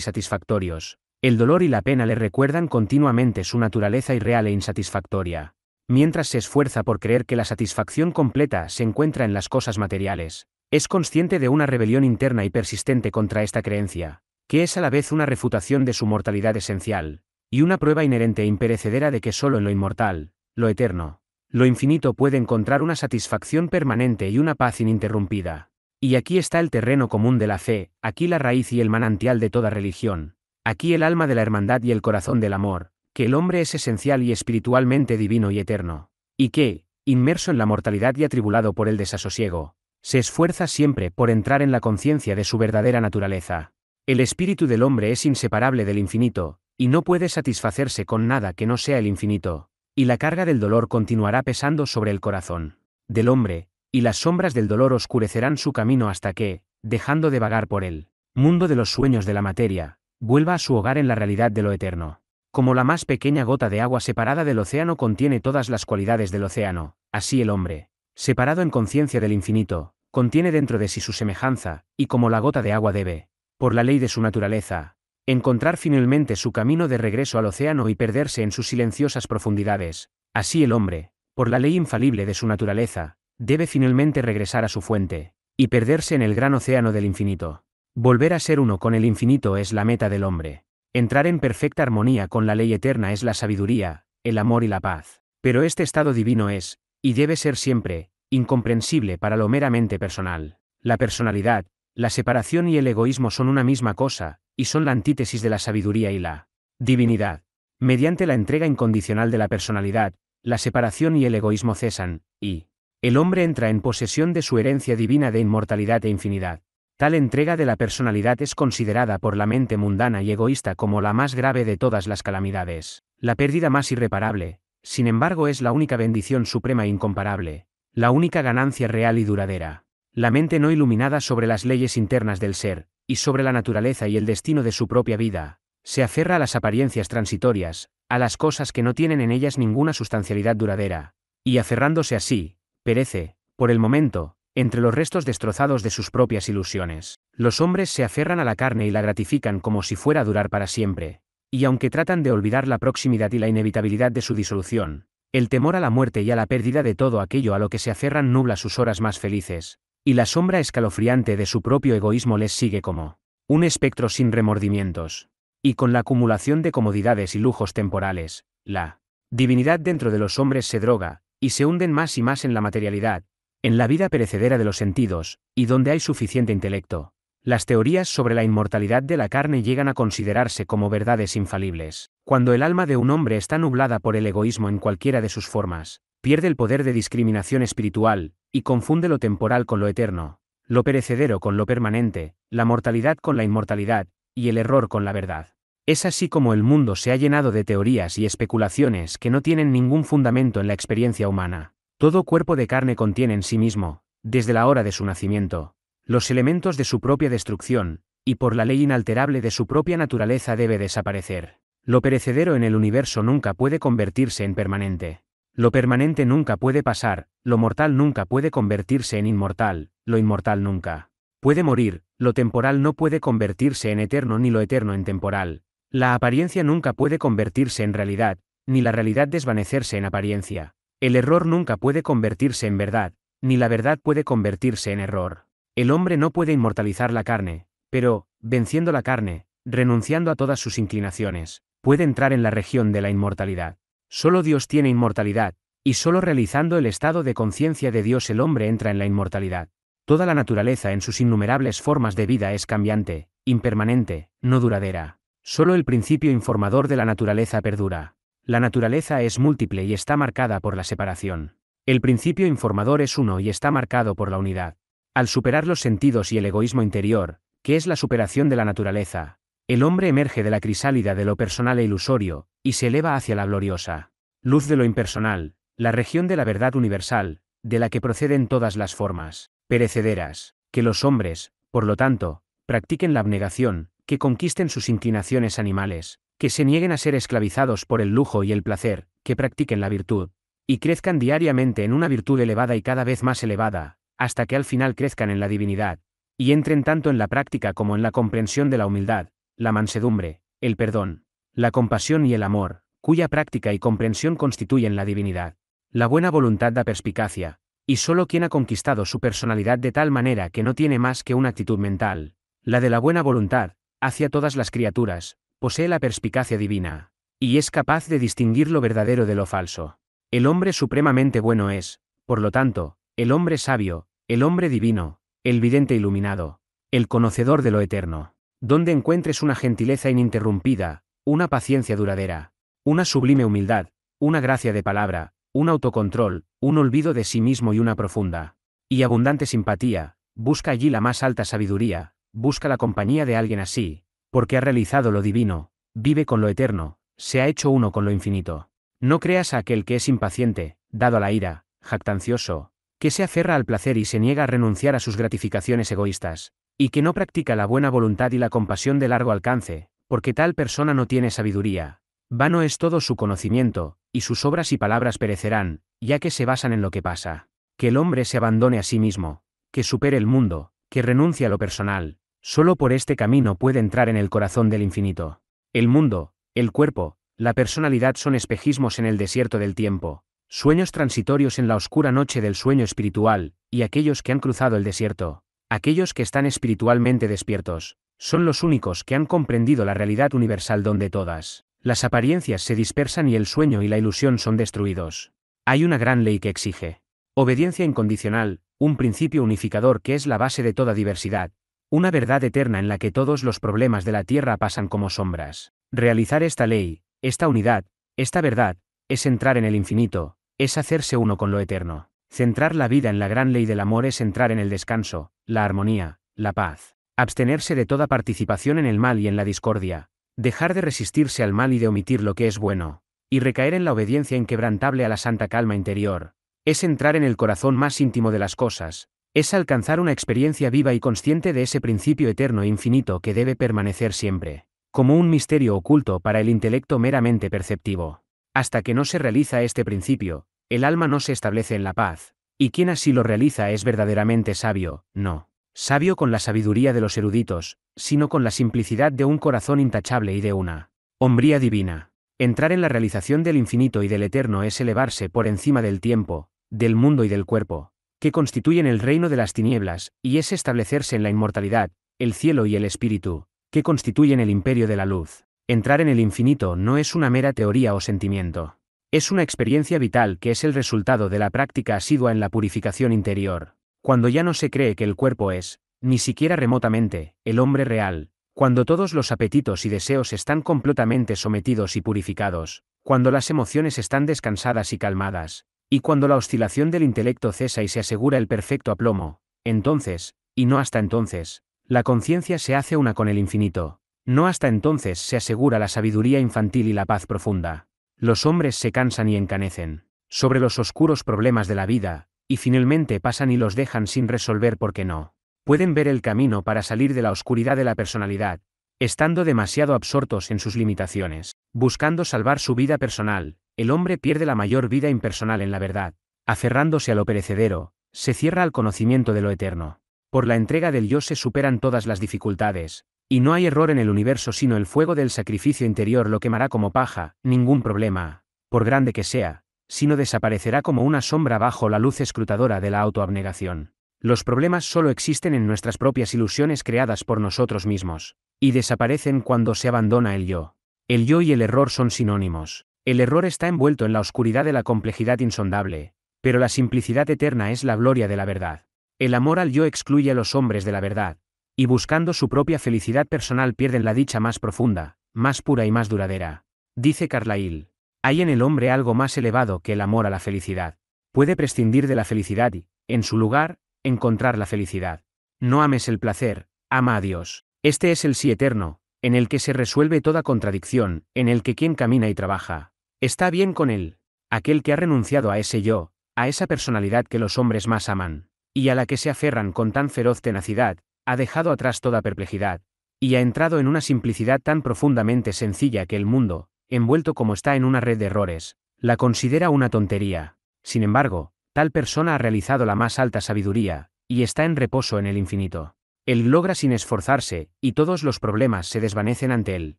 satisfactorios, el dolor y la pena le recuerdan continuamente su naturaleza irreal e insatisfactoria, mientras se esfuerza por creer que la satisfacción completa se encuentra en las cosas materiales. Es consciente de una rebelión interna y persistente contra esta creencia, que es a la vez una refutación de su mortalidad esencial, y una prueba inherente e imperecedera de que solo en lo inmortal, lo eterno, lo infinito puede encontrar una satisfacción permanente y una paz ininterrumpida. Y aquí está el terreno común de la fe, aquí la raíz y el manantial de toda religión Aquí el alma de la hermandad y el corazón del amor, que el hombre es esencial y espiritualmente divino y eterno, y que, inmerso en la mortalidad y atribulado por el desasosiego, se esfuerza siempre por entrar en la conciencia de su verdadera naturaleza. El espíritu del hombre es inseparable del infinito, y no puede satisfacerse con nada que no sea el infinito, y la carga del dolor continuará pesando sobre el corazón del hombre, y las sombras del dolor oscurecerán su camino hasta que, dejando de vagar por el mundo de los sueños de la materia, vuelva a su hogar en la realidad de lo eterno. Como la más pequeña gota de agua separada del océano contiene todas las cualidades del océano, así el hombre, separado en conciencia del infinito, contiene dentro de sí su semejanza, y como la gota de agua debe, por la ley de su naturaleza, encontrar finalmente su camino de regreso al océano y perderse en sus silenciosas profundidades, así el hombre, por la ley infalible de su naturaleza, debe finalmente regresar a su fuente, y perderse en el gran océano del infinito. Volver a ser uno con el infinito es la meta del hombre. Entrar en perfecta armonía con la ley eterna es la sabiduría, el amor y la paz. Pero este estado divino es, y debe ser siempre, incomprensible para lo meramente personal. La personalidad, la separación y el egoísmo son una misma cosa, y son la antítesis de la sabiduría y la divinidad. Mediante la entrega incondicional de la personalidad, la separación y el egoísmo cesan, y el hombre entra en posesión de su herencia divina de inmortalidad e infinidad. Tal entrega de la personalidad es considerada por la mente mundana y egoísta como la más grave de todas las calamidades, la pérdida más irreparable, sin embargo es la única bendición suprema e incomparable, la única ganancia real y duradera. La mente no iluminada sobre las leyes internas del ser, y sobre la naturaleza y el destino de su propia vida, se aferra a las apariencias transitorias, a las cosas que no tienen en ellas ninguna sustancialidad duradera, y aferrándose así, perece, por el momento, entre los restos destrozados de sus propias ilusiones, los hombres se aferran a la carne y la gratifican como si fuera a durar para siempre, y aunque tratan de olvidar la proximidad y la inevitabilidad de su disolución, el temor a la muerte y a la pérdida de todo aquello a lo que se aferran nubla sus horas más felices, y la sombra escalofriante de su propio egoísmo les sigue como un espectro sin remordimientos, y con la acumulación de comodidades y lujos temporales, la divinidad dentro de los hombres se droga, y se hunden más y más en la materialidad, en la vida perecedera de los sentidos, y donde hay suficiente intelecto, las teorías sobre la inmortalidad de la carne llegan a considerarse como verdades infalibles. Cuando el alma de un hombre está nublada por el egoísmo en cualquiera de sus formas, pierde el poder de discriminación espiritual, y confunde lo temporal con lo eterno, lo perecedero con lo permanente, la mortalidad con la inmortalidad, y el error con la verdad. Es así como el mundo se ha llenado de teorías y especulaciones que no tienen ningún fundamento en la experiencia humana. Todo cuerpo de carne contiene en sí mismo, desde la hora de su nacimiento, los elementos de su propia destrucción, y por la ley inalterable de su propia naturaleza debe desaparecer. Lo perecedero en el universo nunca puede convertirse en permanente. Lo permanente nunca puede pasar, lo mortal nunca puede convertirse en inmortal, lo inmortal nunca. Puede morir, lo temporal no puede convertirse en eterno ni lo eterno en temporal. La apariencia nunca puede convertirse en realidad, ni la realidad desvanecerse en apariencia. El error nunca puede convertirse en verdad, ni la verdad puede convertirse en error. El hombre no puede inmortalizar la carne, pero, venciendo la carne, renunciando a todas sus inclinaciones, puede entrar en la región de la inmortalidad. Solo Dios tiene inmortalidad, y solo realizando el estado de conciencia de Dios el hombre entra en la inmortalidad. Toda la naturaleza en sus innumerables formas de vida es cambiante, impermanente, no duradera. Solo el principio informador de la naturaleza perdura. La naturaleza es múltiple y está marcada por la separación. El principio informador es uno y está marcado por la unidad. Al superar los sentidos y el egoísmo interior, que es la superación de la naturaleza, el hombre emerge de la crisálida de lo personal e ilusorio, y se eleva hacia la gloriosa luz de lo impersonal, la región de la verdad universal, de la que proceden todas las formas perecederas, que los hombres, por lo tanto, practiquen la abnegación, que conquisten sus inclinaciones animales, que se nieguen a ser esclavizados por el lujo y el placer, que practiquen la virtud, y crezcan diariamente en una virtud elevada y cada vez más elevada, hasta que al final crezcan en la divinidad, y entren tanto en la práctica como en la comprensión de la humildad, la mansedumbre, el perdón, la compasión y el amor, cuya práctica y comprensión constituyen la divinidad. La buena voluntad da perspicacia, y solo quien ha conquistado su personalidad de tal manera que no tiene más que una actitud mental, la de la buena voluntad, hacia todas las criaturas, posee la perspicacia divina, y es capaz de distinguir lo verdadero de lo falso. El hombre supremamente bueno es, por lo tanto, el hombre sabio, el hombre divino, el vidente iluminado, el conocedor de lo eterno, donde encuentres una gentileza ininterrumpida, una paciencia duradera, una sublime humildad, una gracia de palabra, un autocontrol, un olvido de sí mismo y una profunda y abundante simpatía, busca allí la más alta sabiduría, busca la compañía de alguien así, porque ha realizado lo divino, vive con lo eterno, se ha hecho uno con lo infinito. No creas a aquel que es impaciente, dado a la ira, jactancioso, que se aferra al placer y se niega a renunciar a sus gratificaciones egoístas, y que no practica la buena voluntad y la compasión de largo alcance, porque tal persona no tiene sabiduría. Vano es todo su conocimiento, y sus obras y palabras perecerán, ya que se basan en lo que pasa. Que el hombre se abandone a sí mismo, que supere el mundo, que renuncie a lo personal, Solo por este camino puede entrar en el corazón del infinito. El mundo, el cuerpo, la personalidad son espejismos en el desierto del tiempo, sueños transitorios en la oscura noche del sueño espiritual, y aquellos que han cruzado el desierto, aquellos que están espiritualmente despiertos, son los únicos que han comprendido la realidad universal donde todas las apariencias se dispersan y el sueño y la ilusión son destruidos. Hay una gran ley que exige obediencia incondicional, un principio unificador que es la base de toda diversidad, una verdad eterna en la que todos los problemas de la Tierra pasan como sombras. Realizar esta ley, esta unidad, esta verdad, es entrar en el infinito, es hacerse uno con lo eterno. Centrar la vida en la gran ley del amor es entrar en el descanso, la armonía, la paz. Abstenerse de toda participación en el mal y en la discordia. Dejar de resistirse al mal y de omitir lo que es bueno. Y recaer en la obediencia inquebrantable a la santa calma interior. Es entrar en el corazón más íntimo de las cosas, es alcanzar una experiencia viva y consciente de ese principio eterno e infinito que debe permanecer siempre, como un misterio oculto para el intelecto meramente perceptivo. Hasta que no se realiza este principio, el alma no se establece en la paz, y quien así lo realiza es verdaderamente sabio, no sabio con la sabiduría de los eruditos, sino con la simplicidad de un corazón intachable y de una hombría divina. Entrar en la realización del infinito y del eterno es elevarse por encima del tiempo, del mundo y del cuerpo, que constituyen el reino de las tinieblas, y es establecerse en la inmortalidad, el cielo y el espíritu, que constituyen el imperio de la luz. Entrar en el infinito no es una mera teoría o sentimiento. Es una experiencia vital que es el resultado de la práctica asidua en la purificación interior. Cuando ya no se cree que el cuerpo es, ni siquiera remotamente, el hombre real, cuando todos los apetitos y deseos están completamente sometidos y purificados, cuando las emociones están descansadas y calmadas, y cuando la oscilación del intelecto cesa y se asegura el perfecto aplomo, entonces, y no hasta entonces, la conciencia se hace una con el infinito. No hasta entonces se asegura la sabiduría infantil y la paz profunda. Los hombres se cansan y encanecen sobre los oscuros problemas de la vida, y finalmente pasan y los dejan sin resolver porque no. Pueden ver el camino para salir de la oscuridad de la personalidad, estando demasiado absortos en sus limitaciones, buscando salvar su vida personal, el hombre pierde la mayor vida impersonal en la verdad, aferrándose a lo perecedero, se cierra al conocimiento de lo eterno. Por la entrega del yo se superan todas las dificultades, y no hay error en el universo sino el fuego del sacrificio interior lo quemará como paja, ningún problema, por grande que sea, sino desaparecerá como una sombra bajo la luz escrutadora de la autoabnegación. Los problemas solo existen en nuestras propias ilusiones creadas por nosotros mismos, y desaparecen cuando se abandona el yo. El yo y el error son sinónimos. El error está envuelto en la oscuridad de la complejidad insondable, pero la simplicidad eterna es la gloria de la verdad. El amor al yo excluye a los hombres de la verdad, y buscando su propia felicidad personal pierden la dicha más profunda, más pura y más duradera. Dice Carlyle, hay en el hombre algo más elevado que el amor a la felicidad. Puede prescindir de la felicidad y, en su lugar, encontrar la felicidad. No ames el placer, ama a Dios. Este es el sí eterno, en el que se resuelve toda contradicción, en el que quien camina y trabaja, Está bien con él, aquel que ha renunciado a ese yo, a esa personalidad que los hombres más aman, y a la que se aferran con tan feroz tenacidad, ha dejado atrás toda perplejidad, y ha entrado en una simplicidad tan profundamente sencilla que el mundo, envuelto como está en una red de errores, la considera una tontería. Sin embargo, tal persona ha realizado la más alta sabiduría, y está en reposo en el infinito. Él logra sin esforzarse, y todos los problemas se desvanecen ante él,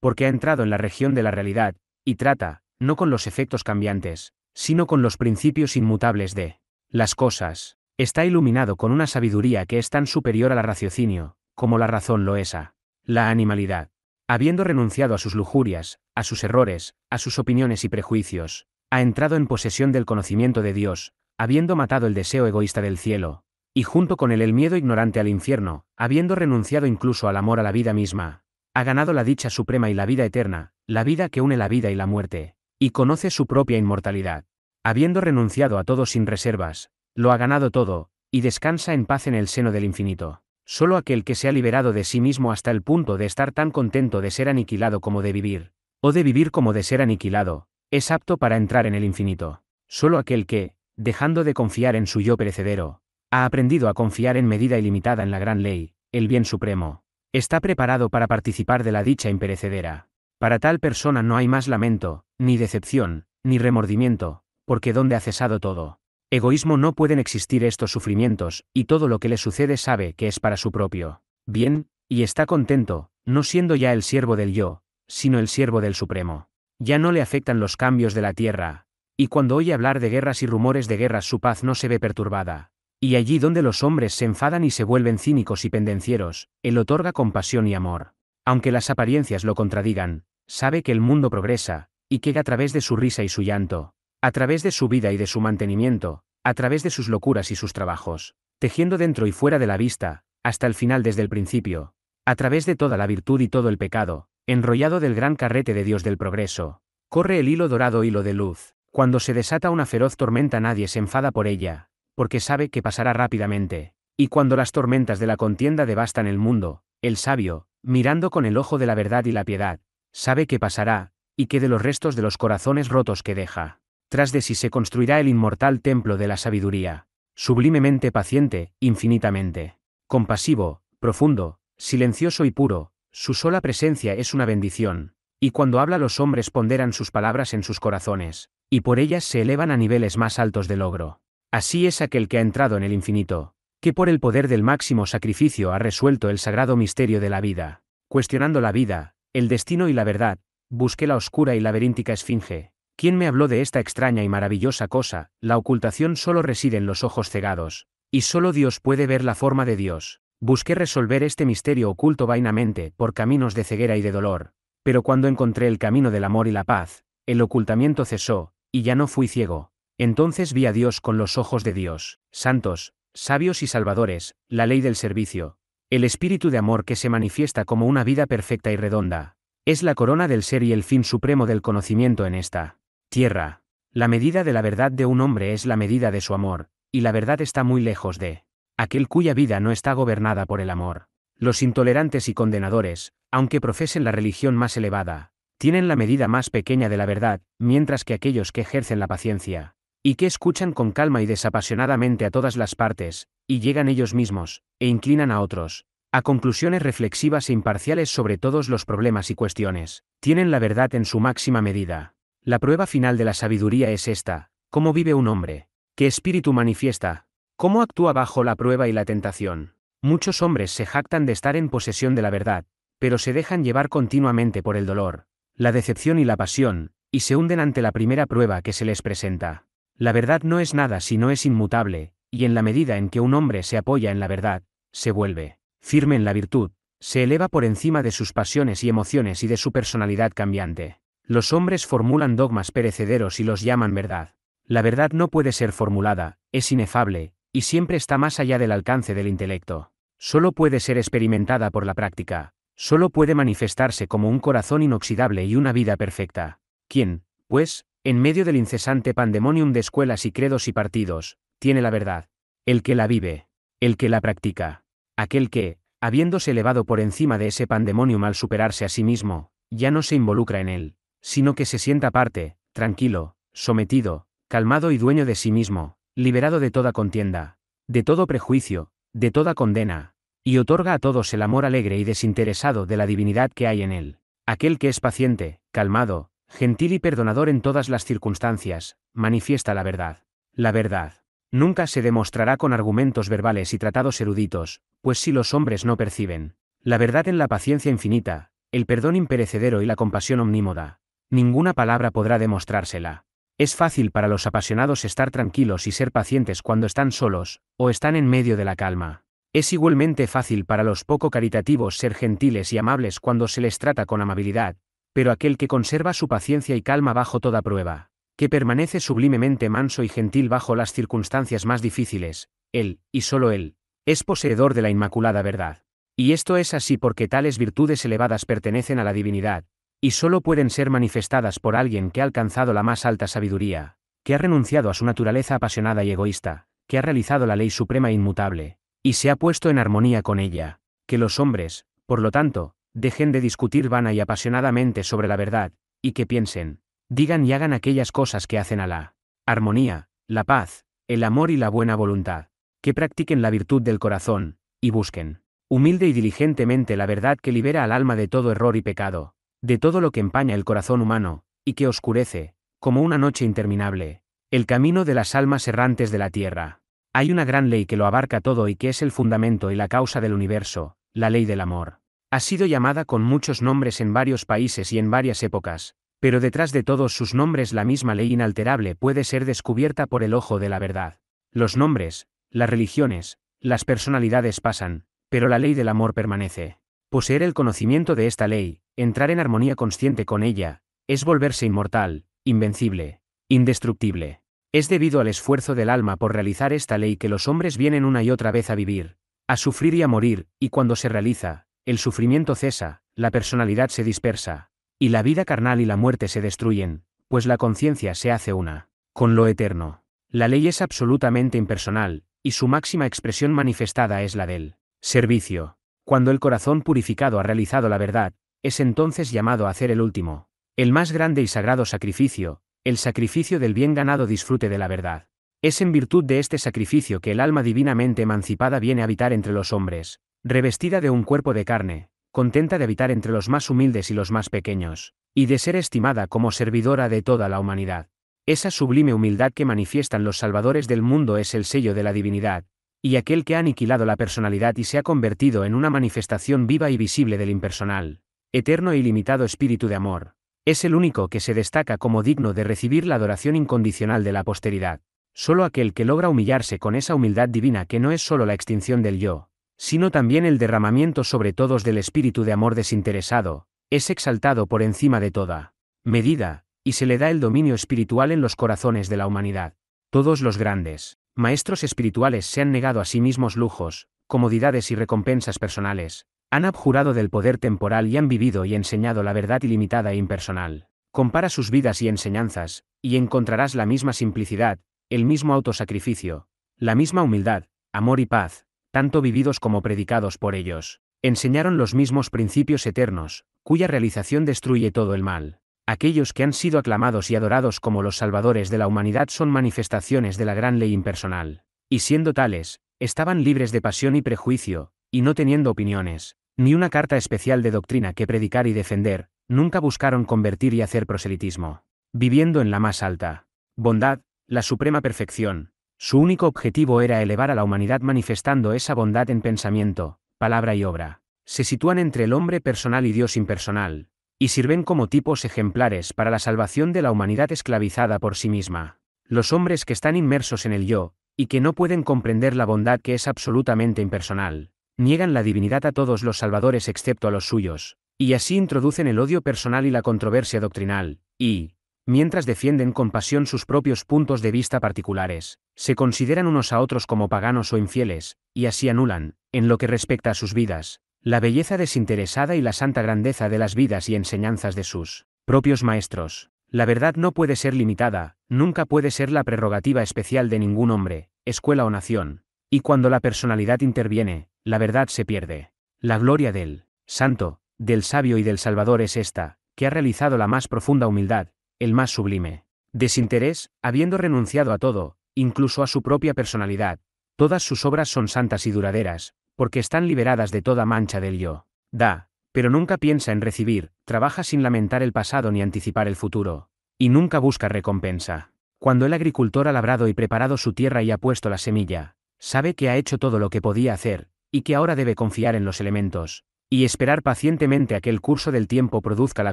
porque ha entrado en la región de la realidad, y trata, no con los efectos cambiantes, sino con los principios inmutables de las cosas, está iluminado con una sabiduría que es tan superior al raciocinio, como la razón lo es a la animalidad. Habiendo renunciado a sus lujurias, a sus errores, a sus opiniones y prejuicios, ha entrado en posesión del conocimiento de Dios, habiendo matado el deseo egoísta del cielo, y junto con él el miedo ignorante al infierno, habiendo renunciado incluso al amor a la vida misma, ha ganado la dicha suprema y la vida eterna, la vida que une la vida y la muerte y conoce su propia inmortalidad. Habiendo renunciado a todo sin reservas, lo ha ganado todo, y descansa en paz en el seno del infinito. Solo aquel que se ha liberado de sí mismo hasta el punto de estar tan contento de ser aniquilado como de vivir, o de vivir como de ser aniquilado, es apto para entrar en el infinito. Solo aquel que, dejando de confiar en su yo perecedero, ha aprendido a confiar en medida ilimitada en la gran ley, el bien supremo, está preparado para participar de la dicha imperecedera. Para tal persona no hay más lamento, ni decepción, ni remordimiento, porque donde ha cesado todo. Egoísmo no pueden existir estos sufrimientos, y todo lo que le sucede sabe que es para su propio bien, y está contento, no siendo ya el siervo del yo, sino el siervo del Supremo. Ya no le afectan los cambios de la tierra, y cuando oye hablar de guerras y rumores de guerras su paz no se ve perturbada. Y allí donde los hombres se enfadan y se vuelven cínicos y pendencieros, él otorga compasión y amor. Aunque las apariencias lo contradigan, sabe que el mundo progresa, y que a través de su risa y su llanto, a través de su vida y de su mantenimiento, a través de sus locuras y sus trabajos, tejiendo dentro y fuera de la vista, hasta el final desde el principio, a través de toda la virtud y todo el pecado, enrollado del gran carrete de Dios del progreso, corre el hilo dorado hilo de luz. Cuando se desata una feroz tormenta nadie se enfada por ella, porque sabe que pasará rápidamente, y cuando las tormentas de la contienda devastan el mundo, el sabio, mirando con el ojo de la verdad y la piedad, sabe qué pasará, y que de los restos de los corazones rotos que deja, tras de sí se construirá el inmortal templo de la sabiduría, sublimemente paciente, infinitamente, compasivo, profundo, silencioso y puro, su sola presencia es una bendición, y cuando habla los hombres ponderan sus palabras en sus corazones, y por ellas se elevan a niveles más altos de logro. Así es aquel que ha entrado en el infinito, que por el poder del máximo sacrificio ha resuelto el sagrado misterio de la vida, cuestionando la vida, el destino y la verdad, busqué la oscura y laberíntica esfinge. ¿Quién me habló de esta extraña y maravillosa cosa? La ocultación solo reside en los ojos cegados, y solo Dios puede ver la forma de Dios. Busqué resolver este misterio oculto vainamente por caminos de ceguera y de dolor, pero cuando encontré el camino del amor y la paz, el ocultamiento cesó, y ya no fui ciego. Entonces vi a Dios con los ojos de Dios. Santos, sabios y salvadores, la ley del servicio, el espíritu de amor que se manifiesta como una vida perfecta y redonda, es la corona del ser y el fin supremo del conocimiento en esta tierra. La medida de la verdad de un hombre es la medida de su amor, y la verdad está muy lejos de aquel cuya vida no está gobernada por el amor. Los intolerantes y condenadores, aunque profesen la religión más elevada, tienen la medida más pequeña de la verdad, mientras que aquellos que ejercen la paciencia, y que escuchan con calma y desapasionadamente a todas las partes, y llegan ellos mismos, e inclinan a otros, a conclusiones reflexivas e imparciales sobre todos los problemas y cuestiones, tienen la verdad en su máxima medida. La prueba final de la sabiduría es esta, cómo vive un hombre, qué espíritu manifiesta, cómo actúa bajo la prueba y la tentación. Muchos hombres se jactan de estar en posesión de la verdad, pero se dejan llevar continuamente por el dolor, la decepción y la pasión, y se hunden ante la primera prueba que se les presenta. La verdad no es nada si no es inmutable, y en la medida en que un hombre se apoya en la verdad, se vuelve firme en la virtud, se eleva por encima de sus pasiones y emociones y de su personalidad cambiante. Los hombres formulan dogmas perecederos y los llaman verdad. La verdad no puede ser formulada, es inefable, y siempre está más allá del alcance del intelecto. Solo puede ser experimentada por la práctica, solo puede manifestarse como un corazón inoxidable y una vida perfecta. ¿Quién, pues, en medio del incesante pandemonium de escuelas y credos y partidos, tiene la verdad, el que la vive, el que la practica, aquel que, habiéndose elevado por encima de ese pandemonium al superarse a sí mismo, ya no se involucra en él, sino que se sienta aparte, tranquilo, sometido, calmado y dueño de sí mismo, liberado de toda contienda, de todo prejuicio, de toda condena, y otorga a todos el amor alegre y desinteresado de la divinidad que hay en él. Aquel que es paciente, calmado, gentil y perdonador en todas las circunstancias, manifiesta la verdad. La verdad nunca se demostrará con argumentos verbales y tratados eruditos, pues si los hombres no perciben la verdad en la paciencia infinita, el perdón imperecedero y la compasión omnímoda, ninguna palabra podrá demostrársela. Es fácil para los apasionados estar tranquilos y ser pacientes cuando están solos, o están en medio de la calma. Es igualmente fácil para los poco caritativos ser gentiles y amables cuando se les trata con amabilidad, pero aquel que conserva su paciencia y calma bajo toda prueba, que permanece sublimemente manso y gentil bajo las circunstancias más difíciles, él, y solo él, es poseedor de la Inmaculada Verdad. Y esto es así porque tales virtudes elevadas pertenecen a la divinidad, y solo pueden ser manifestadas por alguien que ha alcanzado la más alta sabiduría, que ha renunciado a su naturaleza apasionada y egoísta, que ha realizado la ley suprema e inmutable, y se ha puesto en armonía con ella, que los hombres, por lo tanto, Dejen de discutir vana y apasionadamente sobre la verdad, y que piensen, digan y hagan aquellas cosas que hacen a la armonía, la paz, el amor y la buena voluntad, que practiquen la virtud del corazón, y busquen, humilde y diligentemente la verdad que libera al alma de todo error y pecado, de todo lo que empaña el corazón humano, y que oscurece, como una noche interminable, el camino de las almas errantes de la tierra. Hay una gran ley que lo abarca todo y que es el fundamento y la causa del universo, la ley del amor. Ha sido llamada con muchos nombres en varios países y en varias épocas, pero detrás de todos sus nombres la misma ley inalterable puede ser descubierta por el ojo de la verdad. Los nombres, las religiones, las personalidades pasan, pero la ley del amor permanece. Poseer el conocimiento de esta ley, entrar en armonía consciente con ella, es volverse inmortal, invencible, indestructible. Es debido al esfuerzo del alma por realizar esta ley que los hombres vienen una y otra vez a vivir, a sufrir y a morir, y cuando se realiza, el sufrimiento cesa, la personalidad se dispersa, y la vida carnal y la muerte se destruyen, pues la conciencia se hace una, con lo eterno. La ley es absolutamente impersonal, y su máxima expresión manifestada es la del servicio. Cuando el corazón purificado ha realizado la verdad, es entonces llamado a hacer el último, el más grande y sagrado sacrificio, el sacrificio del bien ganado disfrute de la verdad. Es en virtud de este sacrificio que el alma divinamente emancipada viene a habitar entre los hombres, Revestida de un cuerpo de carne, contenta de habitar entre los más humildes y los más pequeños, y de ser estimada como servidora de toda la humanidad. Esa sublime humildad que manifiestan los salvadores del mundo es el sello de la divinidad, y aquel que ha aniquilado la personalidad y se ha convertido en una manifestación viva y visible del impersonal, eterno y e ilimitado espíritu de amor, es el único que se destaca como digno de recibir la adoración incondicional de la posteridad. Solo aquel que logra humillarse con esa humildad divina que no es solo la extinción del yo, sino también el derramamiento sobre todos del espíritu de amor desinteresado, es exaltado por encima de toda medida, y se le da el dominio espiritual en los corazones de la humanidad. Todos los grandes, maestros espirituales se han negado a sí mismos lujos, comodidades y recompensas personales, han abjurado del poder temporal y han vivido y enseñado la verdad ilimitada e impersonal. Compara sus vidas y enseñanzas, y encontrarás la misma simplicidad, el mismo autosacrificio, la misma humildad, amor y paz, tanto vividos como predicados por ellos, enseñaron los mismos principios eternos, cuya realización destruye todo el mal. Aquellos que han sido aclamados y adorados como los salvadores de la humanidad son manifestaciones de la gran ley impersonal. Y siendo tales, estaban libres de pasión y prejuicio, y no teniendo opiniones, ni una carta especial de doctrina que predicar y defender, nunca buscaron convertir y hacer proselitismo. Viviendo en la más alta bondad, la suprema perfección, su único objetivo era elevar a la humanidad manifestando esa bondad en pensamiento, palabra y obra. Se sitúan entre el hombre personal y Dios impersonal, y sirven como tipos ejemplares para la salvación de la humanidad esclavizada por sí misma. Los hombres que están inmersos en el yo, y que no pueden comprender la bondad que es absolutamente impersonal, niegan la divinidad a todos los salvadores excepto a los suyos, y así introducen el odio personal y la controversia doctrinal, y, mientras defienden con pasión sus propios puntos de vista particulares, se consideran unos a otros como paganos o infieles, y así anulan, en lo que respecta a sus vidas, la belleza desinteresada y la santa grandeza de las vidas y enseñanzas de sus propios maestros. La verdad no puede ser limitada, nunca puede ser la prerrogativa especial de ningún hombre, escuela o nación, y cuando la personalidad interviene, la verdad se pierde. La gloria del santo, del sabio y del Salvador es esta, que ha realizado la más profunda humildad, el más sublime. Desinterés, habiendo renunciado a todo, incluso a su propia personalidad, todas sus obras son santas y duraderas, porque están liberadas de toda mancha del yo. Da, pero nunca piensa en recibir, trabaja sin lamentar el pasado ni anticipar el futuro, y nunca busca recompensa. Cuando el agricultor ha labrado y preparado su tierra y ha puesto la semilla, sabe que ha hecho todo lo que podía hacer, y que ahora debe confiar en los elementos, y esperar pacientemente a que el curso del tiempo produzca la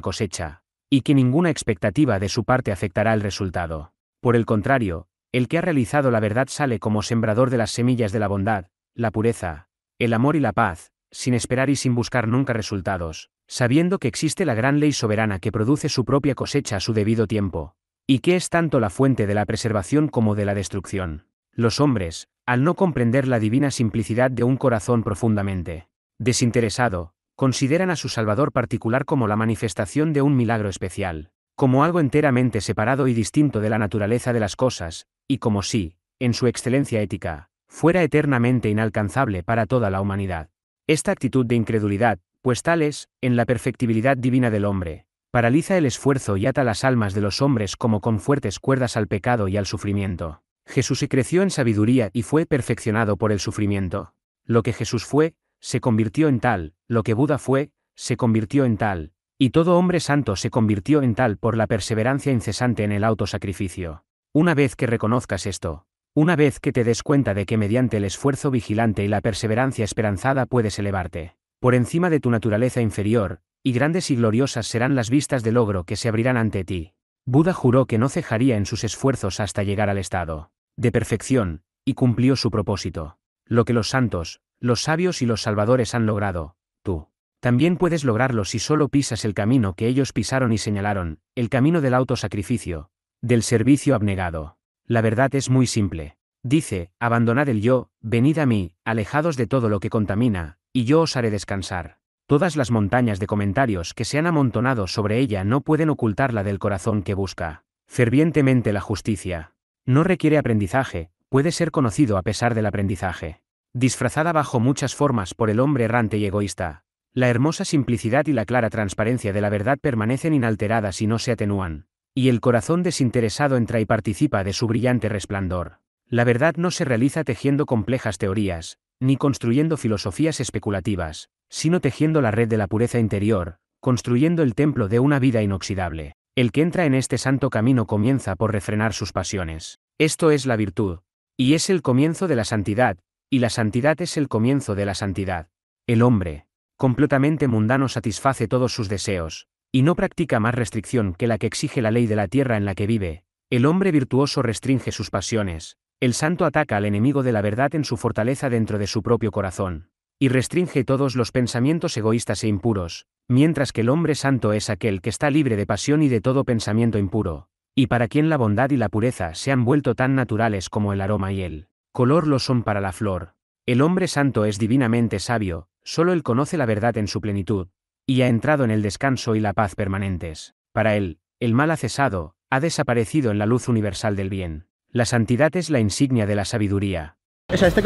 cosecha, y que ninguna expectativa de su parte afectará el resultado. Por el contrario, el que ha realizado la verdad sale como sembrador de las semillas de la bondad, la pureza, el amor y la paz, sin esperar y sin buscar nunca resultados, sabiendo que existe la gran ley soberana que produce su propia cosecha a su debido tiempo, y que es tanto la fuente de la preservación como de la destrucción. Los hombres, al no comprender la divina simplicidad de un corazón profundamente desinteresado, consideran a su Salvador particular como la manifestación de un milagro especial, como algo enteramente separado y distinto de la naturaleza de las cosas, y como si, en su excelencia ética, fuera eternamente inalcanzable para toda la humanidad. Esta actitud de incredulidad, pues tal es, en la perfectibilidad divina del hombre, paraliza el esfuerzo y ata las almas de los hombres como con fuertes cuerdas al pecado y al sufrimiento. Jesús se creció en sabiduría y fue perfeccionado por el sufrimiento. Lo que Jesús fue, se convirtió en tal, lo que Buda fue, se convirtió en tal, y todo hombre santo se convirtió en tal por la perseverancia incesante en el autosacrificio. Una vez que reconozcas esto, una vez que te des cuenta de que mediante el esfuerzo vigilante y la perseverancia esperanzada puedes elevarte, por encima de tu naturaleza inferior, y grandes y gloriosas serán las vistas de logro que se abrirán ante ti. Buda juró que no cejaría en sus esfuerzos hasta llegar al estado de perfección, y cumplió su propósito. Lo que los santos, los sabios y los salvadores han logrado, tú. También puedes lograrlo si solo pisas el camino que ellos pisaron y señalaron, el camino del autosacrificio, del servicio abnegado. La verdad es muy simple. Dice, abandonad el yo, venid a mí, alejados de todo lo que contamina, y yo os haré descansar. Todas las montañas de comentarios que se han amontonado sobre ella no pueden ocultarla del corazón que busca fervientemente la justicia. No requiere aprendizaje, puede ser conocido a pesar del aprendizaje disfrazada bajo muchas formas por el hombre errante y egoísta, la hermosa simplicidad y la clara transparencia de la verdad permanecen inalteradas y no se atenúan, y el corazón desinteresado entra y participa de su brillante resplandor. La verdad no se realiza tejiendo complejas teorías, ni construyendo filosofías especulativas, sino tejiendo la red de la pureza interior, construyendo el templo de una vida inoxidable. El que entra en este santo camino comienza por refrenar sus pasiones. Esto es la virtud. Y es el comienzo de la santidad, y la santidad es el comienzo de la santidad. El hombre, completamente mundano, satisface todos sus deseos, y no practica más restricción que la que exige la ley de la tierra en la que vive. El hombre virtuoso restringe sus pasiones, el santo ataca al enemigo de la verdad en su fortaleza dentro de su propio corazón, y restringe todos los pensamientos egoístas e impuros, mientras que el hombre santo es aquel que está libre de pasión y de todo pensamiento impuro, y para quien la bondad y la pureza se han vuelto tan naturales como el aroma y el color lo son para la flor. El hombre santo es divinamente sabio, solo él conoce la verdad en su plenitud, y ha entrado en el descanso y la paz permanentes. Para él, el mal ha cesado, ha desaparecido en la luz universal del bien. La santidad es la insignia de la sabiduría. El este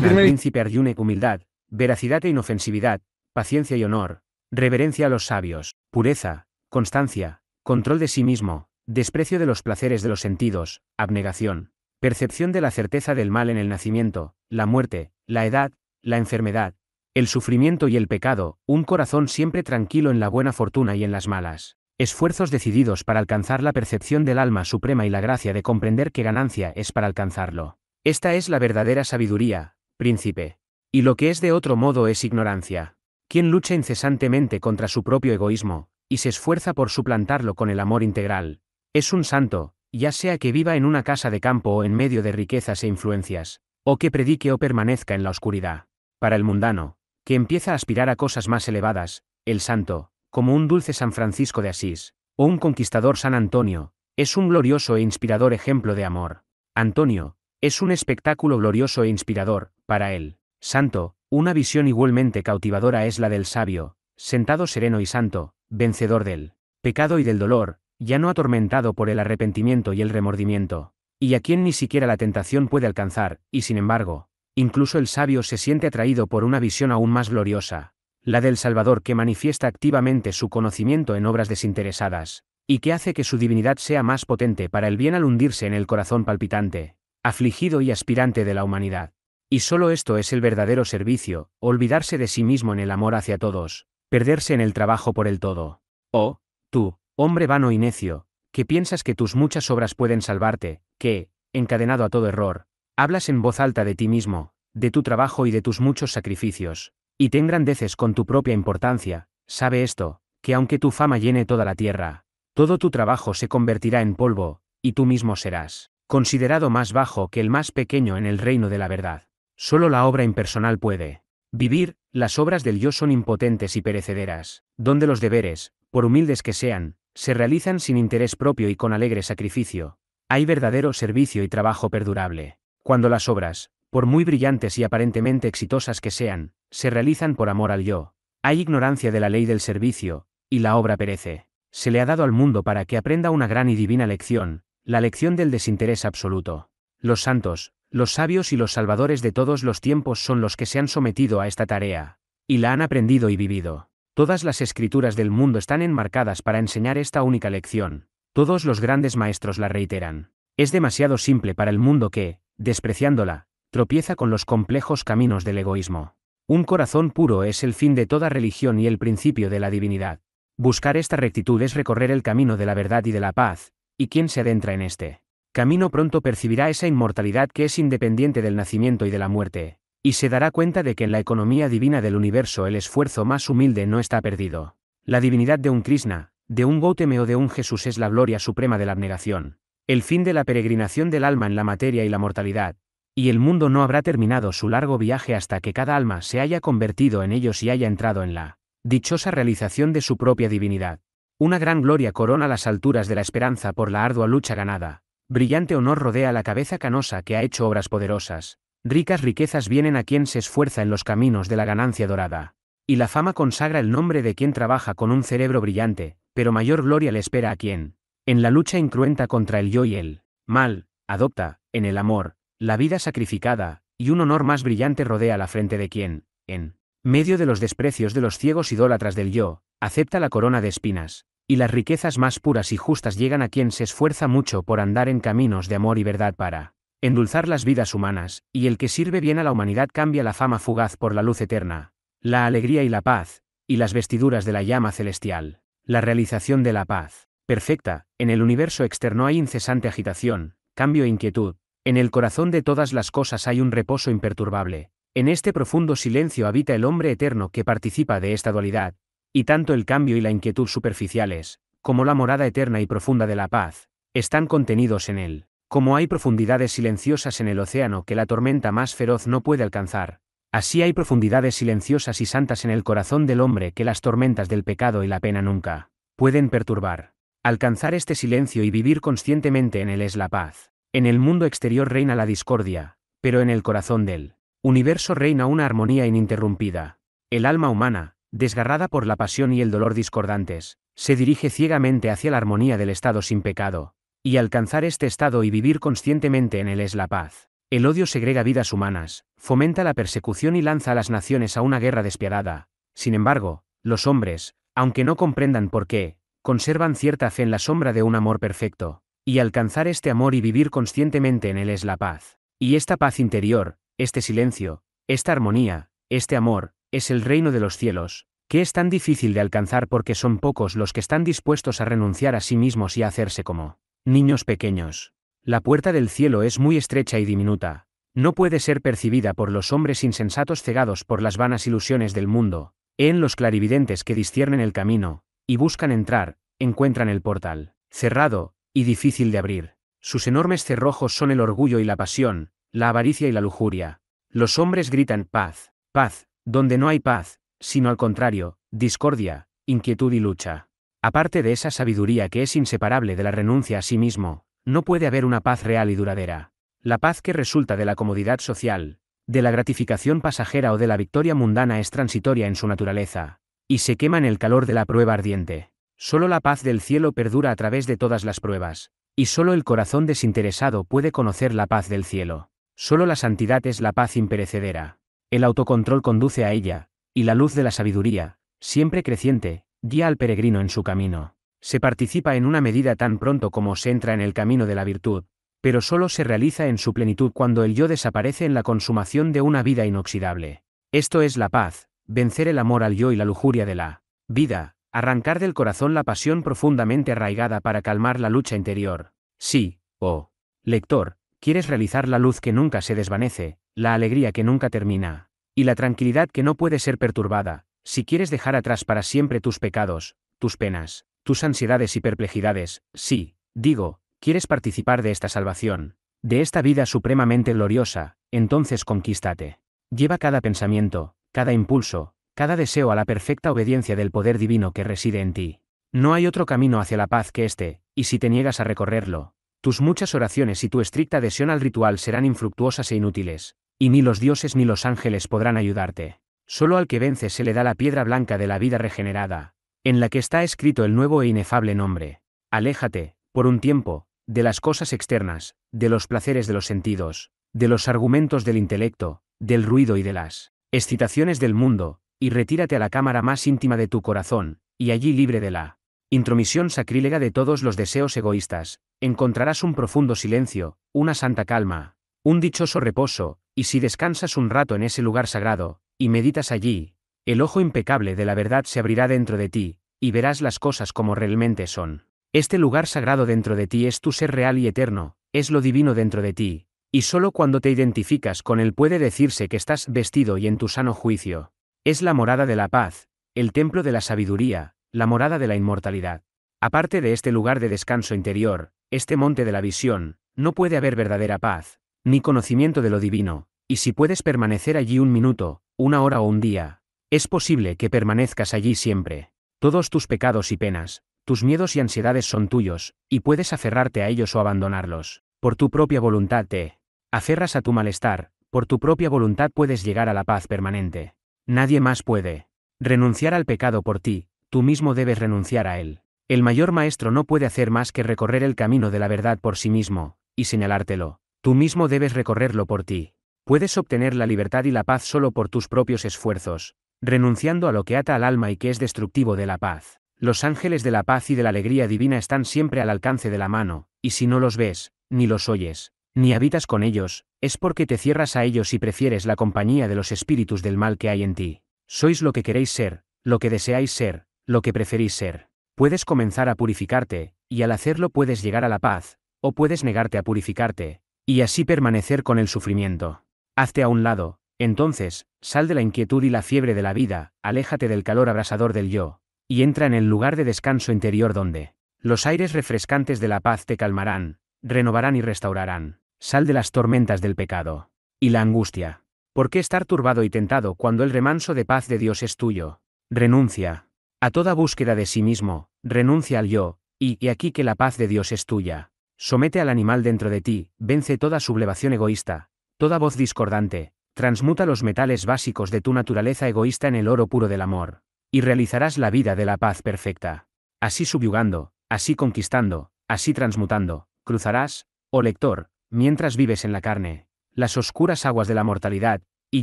príncipe Arjune humildad, veracidad e inofensividad, paciencia y honor, reverencia a los sabios, pureza, constancia, control de sí mismo, desprecio de los placeres de los sentidos, abnegación. Percepción de la certeza del mal en el nacimiento, la muerte, la edad, la enfermedad, el sufrimiento y el pecado, un corazón siempre tranquilo en la buena fortuna y en las malas. Esfuerzos decididos para alcanzar la percepción del alma suprema y la gracia de comprender qué ganancia es para alcanzarlo. Esta es la verdadera sabiduría, príncipe. Y lo que es de otro modo es ignorancia. Quien lucha incesantemente contra su propio egoísmo, y se esfuerza por suplantarlo con el amor integral, es un santo, ya sea que viva en una casa de campo o en medio de riquezas e influencias, o que predique o permanezca en la oscuridad. Para el mundano, que empieza a aspirar a cosas más elevadas, el santo, como un dulce San Francisco de Asís, o un conquistador San Antonio, es un glorioso e inspirador ejemplo de amor. Antonio, es un espectáculo glorioso e inspirador, para él. Santo, una visión igualmente cautivadora es la del sabio, sentado sereno y santo, vencedor del pecado y del dolor, ya no atormentado por el arrepentimiento y el remordimiento, y a quien ni siquiera la tentación puede alcanzar, y sin embargo, incluso el sabio se siente atraído por una visión aún más gloriosa, la del Salvador que manifiesta activamente su conocimiento en obras desinteresadas, y que hace que su divinidad sea más potente para el bien al hundirse en el corazón palpitante, afligido y aspirante de la humanidad. Y solo esto es el verdadero servicio, olvidarse de sí mismo en el amor hacia todos, perderse en el trabajo por el todo. Oh, tú, Hombre vano y necio, que piensas que tus muchas obras pueden salvarte, que, encadenado a todo error, hablas en voz alta de ti mismo, de tu trabajo y de tus muchos sacrificios, y te engrandeces con tu propia importancia, sabe esto, que aunque tu fama llene toda la tierra, todo tu trabajo se convertirá en polvo, y tú mismo serás considerado más bajo que el más pequeño en el reino de la verdad. Solo la obra impersonal puede vivir, las obras del yo son impotentes y perecederas, donde los deberes, por humildes que sean, se realizan sin interés propio y con alegre sacrificio, hay verdadero servicio y trabajo perdurable. Cuando las obras, por muy brillantes y aparentemente exitosas que sean, se realizan por amor al yo, hay ignorancia de la ley del servicio, y la obra perece. Se le ha dado al mundo para que aprenda una gran y divina lección, la lección del desinterés absoluto. Los santos, los sabios y los salvadores de todos los tiempos son los que se han sometido a esta tarea, y la han aprendido y vivido. Todas las escrituras del mundo están enmarcadas para enseñar esta única lección. Todos los grandes maestros la reiteran. Es demasiado simple para el mundo que, despreciándola, tropieza con los complejos caminos del egoísmo. Un corazón puro es el fin de toda religión y el principio de la divinidad. Buscar esta rectitud es recorrer el camino de la verdad y de la paz, y quien se adentra en este camino pronto percibirá esa inmortalidad que es independiente del nacimiento y de la muerte, y se dará cuenta de que en la economía divina del universo el esfuerzo más humilde no está perdido. La divinidad de un Krishna, de un Gautame o de un Jesús es la gloria suprema de la abnegación, el fin de la peregrinación del alma en la materia y la mortalidad, y el mundo no habrá terminado su largo viaje hasta que cada alma se haya convertido en ellos y haya entrado en la dichosa realización de su propia divinidad. Una gran gloria corona las alturas de la esperanza por la ardua lucha ganada. Brillante honor rodea la cabeza canosa que ha hecho obras poderosas, Ricas riquezas vienen a quien se esfuerza en los caminos de la ganancia dorada. Y la fama consagra el nombre de quien trabaja con un cerebro brillante, pero mayor gloria le espera a quien, en la lucha incruenta contra el yo y el mal, adopta, en el amor, la vida sacrificada, y un honor más brillante rodea la frente de quien, en medio de los desprecios de los ciegos idólatras del yo, acepta la corona de espinas, y las riquezas más puras y justas llegan a quien se esfuerza mucho por andar en caminos de amor y verdad para endulzar las vidas humanas, y el que sirve bien a la humanidad cambia la fama fugaz por la luz eterna, la alegría y la paz, y las vestiduras de la llama celestial, la realización de la paz, perfecta, en el universo externo hay incesante agitación, cambio e inquietud, en el corazón de todas las cosas hay un reposo imperturbable, en este profundo silencio habita el hombre eterno que participa de esta dualidad, y tanto el cambio y la inquietud superficiales, como la morada eterna y profunda de la paz, están contenidos en él. Como hay profundidades silenciosas en el océano que la tormenta más feroz no puede alcanzar, así hay profundidades silenciosas y santas en el corazón del hombre que las tormentas del pecado y la pena nunca pueden perturbar. Alcanzar este silencio y vivir conscientemente en él es la paz. En el mundo exterior reina la discordia, pero en el corazón del universo reina una armonía ininterrumpida. El alma humana, desgarrada por la pasión y el dolor discordantes, se dirige ciegamente hacia la armonía del estado sin pecado, y alcanzar este estado y vivir conscientemente en él es la paz. El odio segrega vidas humanas, fomenta la persecución y lanza a las naciones a una guerra despiadada. Sin embargo, los hombres, aunque no comprendan por qué, conservan cierta fe en la sombra de un amor perfecto, y alcanzar este amor y vivir conscientemente en él es la paz. Y esta paz interior, este silencio, esta armonía, este amor, es el reino de los cielos, que es tan difícil de alcanzar porque son pocos los que están dispuestos a renunciar a sí mismos y a hacerse como Niños pequeños. La puerta del cielo es muy estrecha y diminuta. No puede ser percibida por los hombres insensatos cegados por las vanas ilusiones del mundo. En los clarividentes que disciernen el camino, y buscan entrar, encuentran el portal, cerrado, y difícil de abrir. Sus enormes cerrojos son el orgullo y la pasión, la avaricia y la lujuria. Los hombres gritan paz, paz, donde no hay paz, sino al contrario, discordia, inquietud y lucha. Aparte de esa sabiduría que es inseparable de la renuncia a sí mismo, no puede haber una paz real y duradera. La paz que resulta de la comodidad social, de la gratificación pasajera o de la victoria mundana es transitoria en su naturaleza, y se quema en el calor de la prueba ardiente. Solo la paz del cielo perdura a través de todas las pruebas, y solo el corazón desinteresado puede conocer la paz del cielo. Solo la santidad es la paz imperecedera. El autocontrol conduce a ella, y la luz de la sabiduría, siempre creciente, Guía al peregrino en su camino. Se participa en una medida tan pronto como se entra en el camino de la virtud, pero solo se realiza en su plenitud cuando el yo desaparece en la consumación de una vida inoxidable. Esto es la paz, vencer el amor al yo y la lujuria de la vida, arrancar del corazón la pasión profundamente arraigada para calmar la lucha interior. Sí, oh, lector, quieres realizar la luz que nunca se desvanece, la alegría que nunca termina, y la tranquilidad que no puede ser perturbada, si quieres dejar atrás para siempre tus pecados, tus penas, tus ansiedades y perplejidades, sí, digo, quieres participar de esta salvación, de esta vida supremamente gloriosa, entonces conquístate. Lleva cada pensamiento, cada impulso, cada deseo a la perfecta obediencia del poder divino que reside en ti. No hay otro camino hacia la paz que este, y si te niegas a recorrerlo, tus muchas oraciones y tu estricta adhesión al ritual serán infructuosas e inútiles, y ni los dioses ni los ángeles podrán ayudarte. Solo al que vence se le da la piedra blanca de la vida regenerada, en la que está escrito el nuevo e inefable nombre. Aléjate, por un tiempo, de las cosas externas, de los placeres de los sentidos, de los argumentos del intelecto, del ruido y de las excitaciones del mundo, y retírate a la cámara más íntima de tu corazón, y allí libre de la intromisión sacrílega de todos los deseos egoístas, encontrarás un profundo silencio, una santa calma, un dichoso reposo, y si descansas un rato en ese lugar sagrado, y meditas allí, el ojo impecable de la verdad se abrirá dentro de ti, y verás las cosas como realmente son. Este lugar sagrado dentro de ti es tu ser real y eterno, es lo divino dentro de ti, y solo cuando te identificas con él puede decirse que estás vestido y en tu sano juicio. Es la morada de la paz, el templo de la sabiduría, la morada de la inmortalidad. Aparte de este lugar de descanso interior, este monte de la visión, no puede haber verdadera paz, ni conocimiento de lo divino, y si puedes permanecer allí un minuto, una hora o un día, es posible que permanezcas allí siempre. Todos tus pecados y penas, tus miedos y ansiedades son tuyos, y puedes aferrarte a ellos o abandonarlos. Por tu propia voluntad te aferras a tu malestar, por tu propia voluntad puedes llegar a la paz permanente. Nadie más puede renunciar al pecado por ti, tú mismo debes renunciar a él. El mayor maestro no puede hacer más que recorrer el camino de la verdad por sí mismo, y señalártelo. Tú mismo debes recorrerlo por ti. Puedes obtener la libertad y la paz solo por tus propios esfuerzos, renunciando a lo que ata al alma y que es destructivo de la paz. Los ángeles de la paz y de la alegría divina están siempre al alcance de la mano, y si no los ves, ni los oyes, ni habitas con ellos, es porque te cierras a ellos y prefieres la compañía de los espíritus del mal que hay en ti. Sois lo que queréis ser, lo que deseáis ser, lo que preferís ser. Puedes comenzar a purificarte, y al hacerlo puedes llegar a la paz, o puedes negarte a purificarte, y así permanecer con el sufrimiento. Hazte a un lado, entonces, sal de la inquietud y la fiebre de la vida, aléjate del calor abrasador del yo, y entra en el lugar de descanso interior donde los aires refrescantes de la paz te calmarán, renovarán y restaurarán. Sal de las tormentas del pecado y la angustia. ¿Por qué estar turbado y tentado cuando el remanso de paz de Dios es tuyo? Renuncia a toda búsqueda de sí mismo, renuncia al yo, y, y aquí que la paz de Dios es tuya. Somete al animal dentro de ti, vence toda sublevación egoísta, Toda voz discordante, transmuta los metales básicos de tu naturaleza egoísta en el oro puro del amor, y realizarás la vida de la paz perfecta. Así subyugando, así conquistando, así transmutando, cruzarás, oh lector, mientras vives en la carne, las oscuras aguas de la mortalidad, y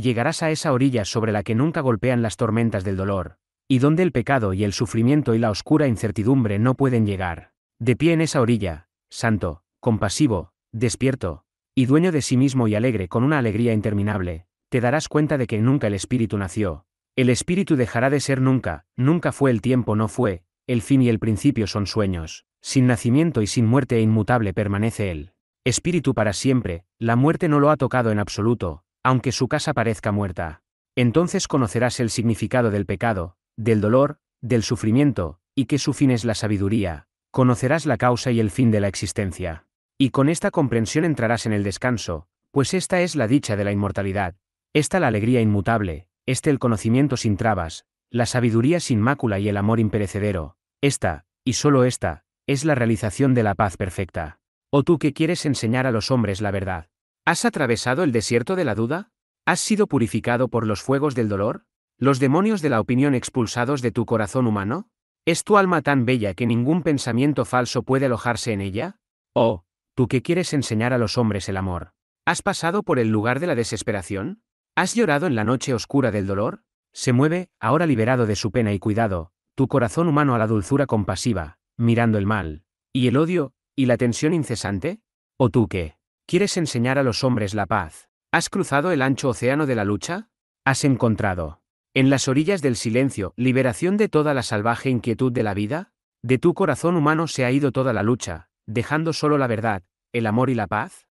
llegarás a esa orilla sobre la que nunca golpean las tormentas del dolor, y donde el pecado y el sufrimiento y la oscura incertidumbre no pueden llegar. De pie en esa orilla, santo, compasivo, despierto, y dueño de sí mismo y alegre con una alegría interminable, te darás cuenta de que nunca el espíritu nació. El espíritu dejará de ser nunca, nunca fue el tiempo no fue, el fin y el principio son sueños, sin nacimiento y sin muerte e inmutable permanece él. Espíritu para siempre, la muerte no lo ha tocado en absoluto, aunque su casa parezca muerta. Entonces conocerás el significado del pecado, del dolor, del sufrimiento, y que su fin es la sabiduría, conocerás la causa y el fin de la existencia. Y con esta comprensión entrarás en el descanso, pues esta es la dicha de la inmortalidad, esta la alegría inmutable, este el conocimiento sin trabas, la sabiduría sin mácula y el amor imperecedero, esta, y solo esta, es la realización de la paz perfecta. O oh tú que quieres enseñar a los hombres la verdad. ¿Has atravesado el desierto de la duda? ¿Has sido purificado por los fuegos del dolor? ¿Los demonios de la opinión expulsados de tu corazón humano? ¿Es tu alma tan bella que ningún pensamiento falso puede alojarse en ella? Oh, tú que quieres enseñar a los hombres el amor. ¿Has pasado por el lugar de la desesperación? ¿Has llorado en la noche oscura del dolor? Se mueve, ahora liberado de su pena y cuidado, tu corazón humano a la dulzura compasiva, mirando el mal, y el odio, y la tensión incesante? ¿O tú que quieres enseñar a los hombres la paz? ¿Has cruzado el ancho océano de la lucha? ¿Has encontrado, en las orillas del silencio, liberación de toda la salvaje inquietud de la vida? De tu corazón humano se ha ido toda la lucha, dejando solo la verdad, el amor y la paz?